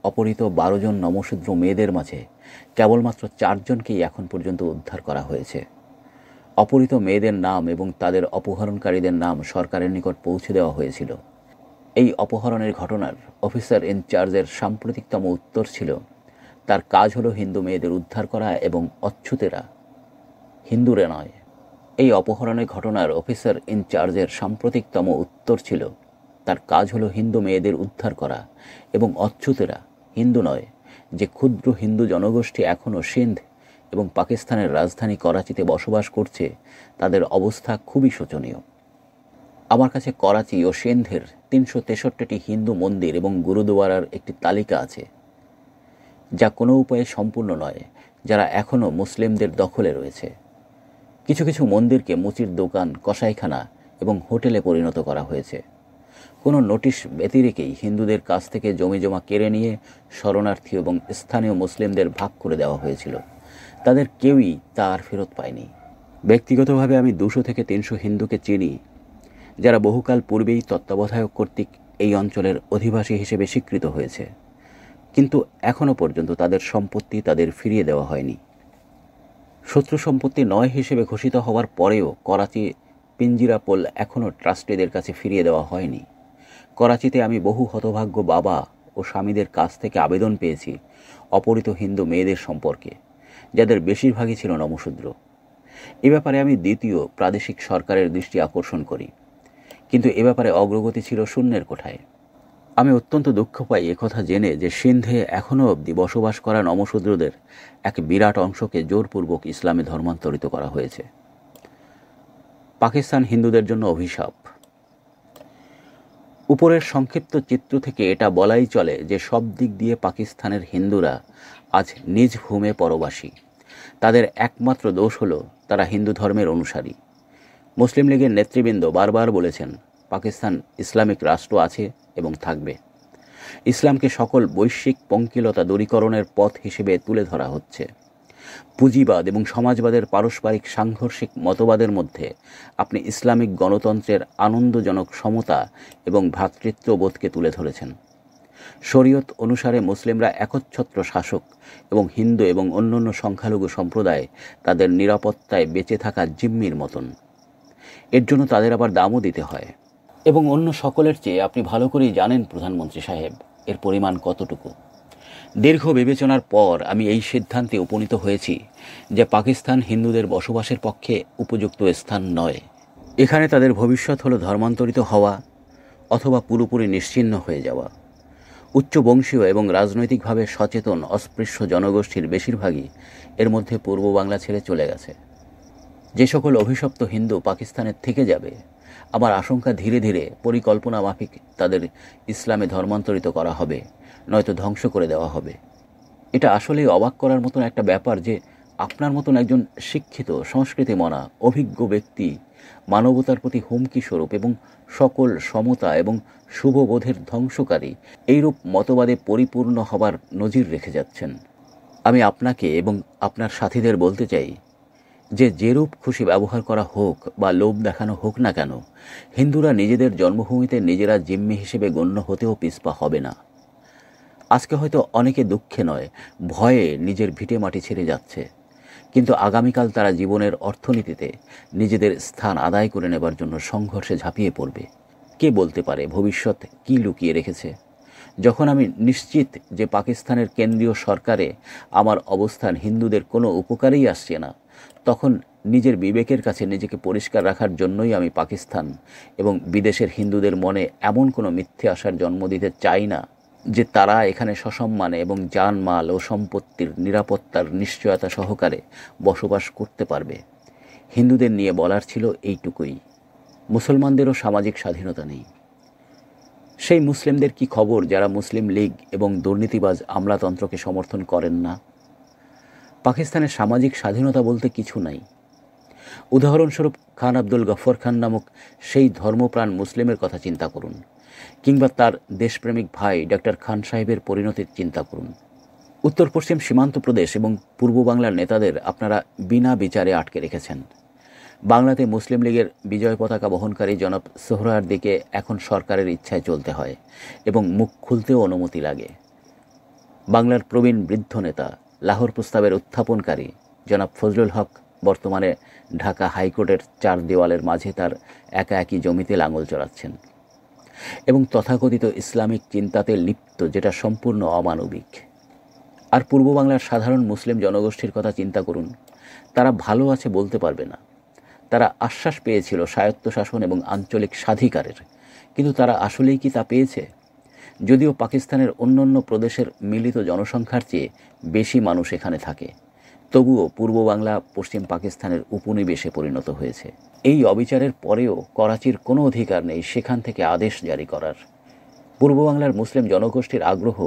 অপহৃত বারো জন নমশূদ্র মেয়েদের মাঝে কেবলমাত্র চারজনকেই এখন পর্যন্ত উদ্ধার করা হয়েছে অপহৃত মেয়েদের নাম এবং তাদের অপহরণকারীদের নাম সরকারের নিকট পৌঁছে দেওয়া হয়েছিল এই অপহরণের ঘটনার অফিসার ইনচার্জের সাম্প্রতিকতম উত্তর ছিল তার কাজ হলো হিন্দু মেয়েদের উদ্ধার করা এবং অচ্ছুতেরা হিন্দুরা নয় এই অপহরণের ঘটনার অফিসার ইনচার্জের সাম্প্রতিকতম উত্তর ছিল তার কাজ হলো হিন্দু মেয়েদের উদ্ধার করা এবং অচ্ছুতেরা হিন্দু নয় যে ক্ষুদ্র হিন্দু জনগোষ্ঠী এখনও সিন্ধ এবং পাকিস্তানের রাজধানী করাচিতে বসবাস করছে তাদের অবস্থা খুবই শোচনীয় আমার কাছে করাচি ও সেন্ধের তিনশো তেষট্টিটি হিন্দু মন্দির এবং গুরুদুয়ারার একটি তালিকা আছে যা কোনো উপায়ে সম্পূর্ণ নয় যারা এখনও মুসলিমদের দখলে রয়েছে কিছু কিছু মন্দিরকে মুচির দোকান কসাইখানা এবং হোটেলে পরিণত করা হয়েছে কোনো নোটিশ ব্যতিরেকেই হিন্দুদের কাছ থেকে জমি জমা কেড়ে নিয়ে শরণার্থী এবং স্থানীয় মুসলিমদের ভাগ করে দেওয়া হয়েছিল তাদের কেউই তা আর ফেরত পায়নি ব্যক্তিগতভাবে আমি দুশো থেকে তিনশো হিন্দুকে চিনি যারা বহুকাল পূর্বেই তত্ত্বাবধায়ক কর্তৃক এই অঞ্চলের অধিবাসী হিসেবে স্বীকৃত হয়েছে কিন্তু এখনও পর্যন্ত তাদের সম্পত্তি তাদের ফিরিয়ে দেওয়া হয়নি শত্রু সম্পত্তি নয় হিসেবে ঘোষিত হওয়ার পরেও করাচি পিঞ্জিরাপোল এখনও ট্রাস্টিদের কাছে ফিরিয়ে দেওয়া হয়নি করাচিতে আমি বহু হতভাগ্য বাবা ও স্বামীদের কাছ থেকে আবেদন পেয়েছি অপহৃত হিন্দু মেয়েদের সম্পর্কে যাদের বেশিরভাগই ছিল নমশূদ্র এ ব্যাপারে আমি দ্বিতীয় প্রাদেশিক সরকারের দৃষ্টি আকর্ষণ করি কিন্তু এ ব্যাপারে অগ্রগতি ছিল শূন্যের কোঠায় আমি অত্যন্ত দুঃখ পাই একথা জেনে যে সিন্ধে এখনও অবধি বসবাস করা নমশূদ্রদের এক বিরাট অংশকে জোরপূর্বক ইসলামে ধর্মান্তরিত করা হয়েছে পাকিস্তান হিন্দুদের জন্য অভিশাপ উপরের সংক্ষিপ্ত চিত্র থেকে এটা বলাই চলে যে সব দিক দিয়ে পাকিস্তানের হিন্দুরা আজ নিজ ভূমে পরবাসী তাদের একমাত্র দোষ হল তারা হিন্দু ধর্মের অনুসারী মুসলিম লীগের নেতৃবৃন্দ বারবার বলেছেন পাকিস্তান ইসলামিক রাষ্ট্র আছে এবং থাকবে ইসলামকে সকল বৈশ্বিক পঙ্কিলতা দূরীকরণের পথ হিসেবে তুলে ধরা হচ্ছে পুঁজিবাদ এবং সমাজবাদের পারস্পরিক সাংঘর্ষিক মতবাদের মধ্যে আপনি ইসলামিক গণতন্ত্রের আনন্দজনক সমতা এবং ভ্রাতৃত্ববোধকে তুলে ধরেছেন শরীয়ত অনুসারে মুসলিমরা একচ্ছত্র শাসক এবং হিন্দু এবং অন্যান্য সংখ্যালঘু সম্প্রদায় তাদের নিরাপত্তায় বেঁচে থাকা জিম্মির মতন এর জন্য তাদের আবার দামও দিতে হয় এবং অন্য সকলের চেয়ে আপনি ভালো করেই জানেন প্রধানমন্ত্রী সাহেব এর পরিমাণ কতটুকু দীর্ঘ বিবেচনার পর আমি এই সিদ্ধান্তে উপনীত হয়েছি যে পাকিস্তান হিন্দুদের বসবাসের পক্ষে উপযুক্ত স্থান নয় এখানে তাদের ভবিষ্যৎ হলো ধর্মান্তরিত হওয়া অথবা পুরোপুরি নিশ্চিহ্ন হয়ে যাওয়া উচ্চবংশীয় এবং রাজনৈতিকভাবে সচেতন অস্পৃশ্য জনগোষ্ঠীর বেশিরভাগই এর মধ্যে পূর্ব বাংলা ছেড়ে চলে গেছে যে সকল অভিশপ্ত হিন্দু পাকিস্তানে থেকে যাবে আমার আশঙ্কা ধীরে ধীরে পরিকল্পনা মাফিক তাদের ইসলামে ধর্মান্তরিত করা হবে নয়তো ধ্বংস করে দেওয়া হবে এটা আসলেই অবাক করার মতন একটা ব্যাপার যে আপনার মতন একজন শিক্ষিত সংস্কৃতি মনা অভিজ্ঞ ব্যক্তি মানবতার প্রতি হুমকি স্বরূপ এবং সকল সমতা এবং শুভবোধের ধ্বংসকারী এইরূপ মতবাদে পরিপূর্ণ হবার নজির রেখে যাচ্ছেন আমি আপনাকে এবং আপনার সাথীদের বলতে চাই যে যেরূপ খুশি ব্যবহার করা হোক বা লোভ দেখানো হোক না কেন হিন্দুরা নিজেদের জন্মভূমিতে নিজেরা জিম্মি হিসেবে গণ্য হতেও পিসপা হবে না আজকে হয়তো অনেকে দুঃখে নয় ভয়ে নিজের ভিটে মাটি ছেড়ে যাচ্ছে কিন্তু আগামীকাল তারা জীবনের অর্থনীতিতে নিজেদের স্থান আদায় করে নেবার জন্য সংঘর্ষে ঝাঁপিয়ে পড়বে কে বলতে পারে ভবিষ্যৎ কি লুকিয়ে রেখেছে যখন আমি নিশ্চিত যে পাকিস্তানের কেন্দ্রীয় সরকারে আমার অবস্থান হিন্দুদের কোনো উপকারেই আসছে না তখন নিজের বিবেকের কাছে নিজেকে পরিষ্কার রাখার জন্যই আমি পাকিস্তান এবং বিদেশের হিন্দুদের মনে এমন কোনো মিথ্যে আসার জন্ম দিতে চাই না যে তারা এখানে সসম্মানে এবং জানমাল ও সম্পত্তির নিরাপত্তার নিশ্চয়তা সহকারে বসবাস করতে পারবে হিন্দুদের নিয়ে বলার ছিল এইটুকুই মুসলমানদেরও সামাজিক স্বাধীনতা নেই সেই মুসলিমদের কি খবর যারা মুসলিম লীগ এবং দুর্নীতিবাজ আমলাতন্ত্রকে সমর্থন করেন না পাকিস্তানের সামাজিক স্বাধীনতা বলতে কিছু নাই উদাহরণস্বরূপ খান আব্দুল গফর খান নামক সেই ধর্মপ্রাণ মুসলিমের কথা চিন্তা করুন কিংবা তার দেশপ্রেমিক ভাই ডক্টর খান সাহেবের পরিণতির চিন্তা করুন উত্তর পশ্চিম সীমান্ত প্রদেশ এবং পূর্ব বাংলার নেতাদের আপনারা বিনা বিচারে আটকে রেখেছেন বাংলাতে মুসলিম লীগের বিজয় পতাকা বহনকারী সোহরার দিকে এখন সরকারের ইচ্ছায় চলতে হয় এবং মুখ খুলতেও অনুমতি লাগে বাংলার প্রবীণ বৃদ্ধ নেতা লাহোর প্রস্তাবের উত্থাপনকারী জনাব ফজলুল হক বর্তমানে ঢাকা হাইকোর্টের চার দেওয়ালের মাঝে তার একা একই জমিতে লাঙল চড়াচ্ছেন এবং তথাকথিত ইসলামিক চিন্তাতে লিপ্ত যেটা সম্পূর্ণ অমানবিক আর পূর্ব বাংলার সাধারণ মুসলিম জনগোষ্ঠীর কথা চিন্তা করুন তারা ভালো আছে বলতে পারবে না তারা আশ্বাস পেয়েছিল স্বায়ত্তশাসন এবং আঞ্চলিক স্বাধিকারের কিন্তু তারা আসলেই কি তা পেয়েছে যদিও পাকিস্তানের অন্যান্য প্রদেশের মিলিত জনসংখ্যার চেয়ে বেশি মানুষ এখানে থাকে তবুও পূর্ব বাংলা পশ্চিম পাকিস্তানের উপনিবেশে পরিণত হয়েছে এই অবিচারের পরেও করাচির কোনো অধিকার নেই সেখান থেকে আদেশ জারি করার পূর্ব বাংলার মুসলিম জনগোষ্ঠীর আগ্রহ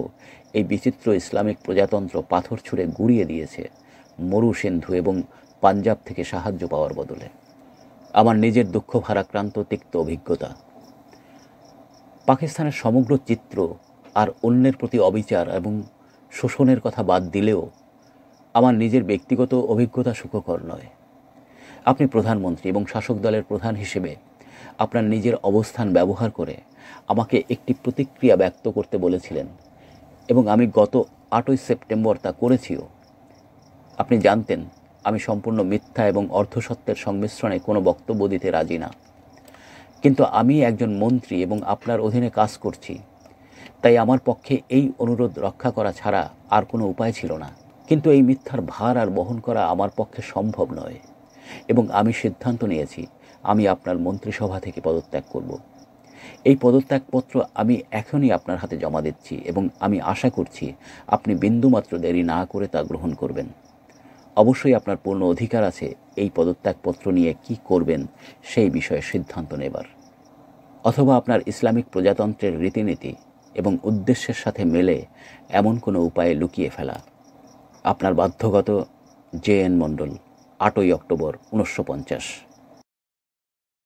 এই বিচিত্র ইসলামিক প্রজাতন্ত্র পাথর ছুঁড়ে গুড়িয়ে দিয়েছে মরু সিন্ধু এবং পাঞ্জাব থেকে সাহায্য পাওয়ার বদলে আমার নিজের দুঃখ ভারাক্রান্ত তিক্ত অভিজ্ঞতা পাকিস্তানের সমগ্র চিত্র আর অন্যের প্রতি অবিচার এবং শোষণের কথা বাদ দিলেও আমার নিজের ব্যক্তিগত অভিজ্ঞতা সুখকর নয় আপনি প্রধানমন্ত্রী এবং শাসক দলের প্রধান হিসেবে আপনার নিজের অবস্থান ব্যবহার করে আমাকে একটি প্রতিক্রিয়া ব্যক্ত করতে বলেছিলেন এবং আমি গত আটই সেপ্টেম্বর তা করেছিও আপনি জানতেন আমি সম্পূর্ণ মিথ্যা এবং অর্ধসত্যের সংমিশ্রণে কোনো বক্তব্য দিতে রাজি না কিন্তু আমি একজন মন্ত্রী এবং আপনার অধীনে কাজ করছি তাই আমার পক্ষে এই অনুরোধ রক্ষা করা ছাড়া আর কোনো উপায় ছিল না কিন্তু এই মিথ্যার ভার আর বহন করা আমার পক্ষে সম্ভব নয় এবং আমি সিদ্ধান্ত নিয়েছি আমি আপনার মন্ত্রিসভা থেকে পদত্যাগ করব এই পদত্যাগপত্র আমি এখনই আপনার হাতে জমা দিচ্ছি এবং আমি আশা করছি আপনি বিন্দুমাত্র দেরি না করে তা গ্রহণ করবেন অবশ্যই আপনার পূর্ণ অধিকার আছে এই পদত্যাগপত্র নিয়ে কি করবেন সেই বিষয়ে সিদ্ধান্ত নেবার অথবা আপনার ইসলামিক প্রজাতন্ত্রের রীতিনীতি এবং উদ্দেশ্যের সাথে মেলে এমন কোনো উপায়ে লুকিয়ে ফেলা আপনার বাধ্যগত জে এন মণ্ডল আটই অক্টোবর উনিশশো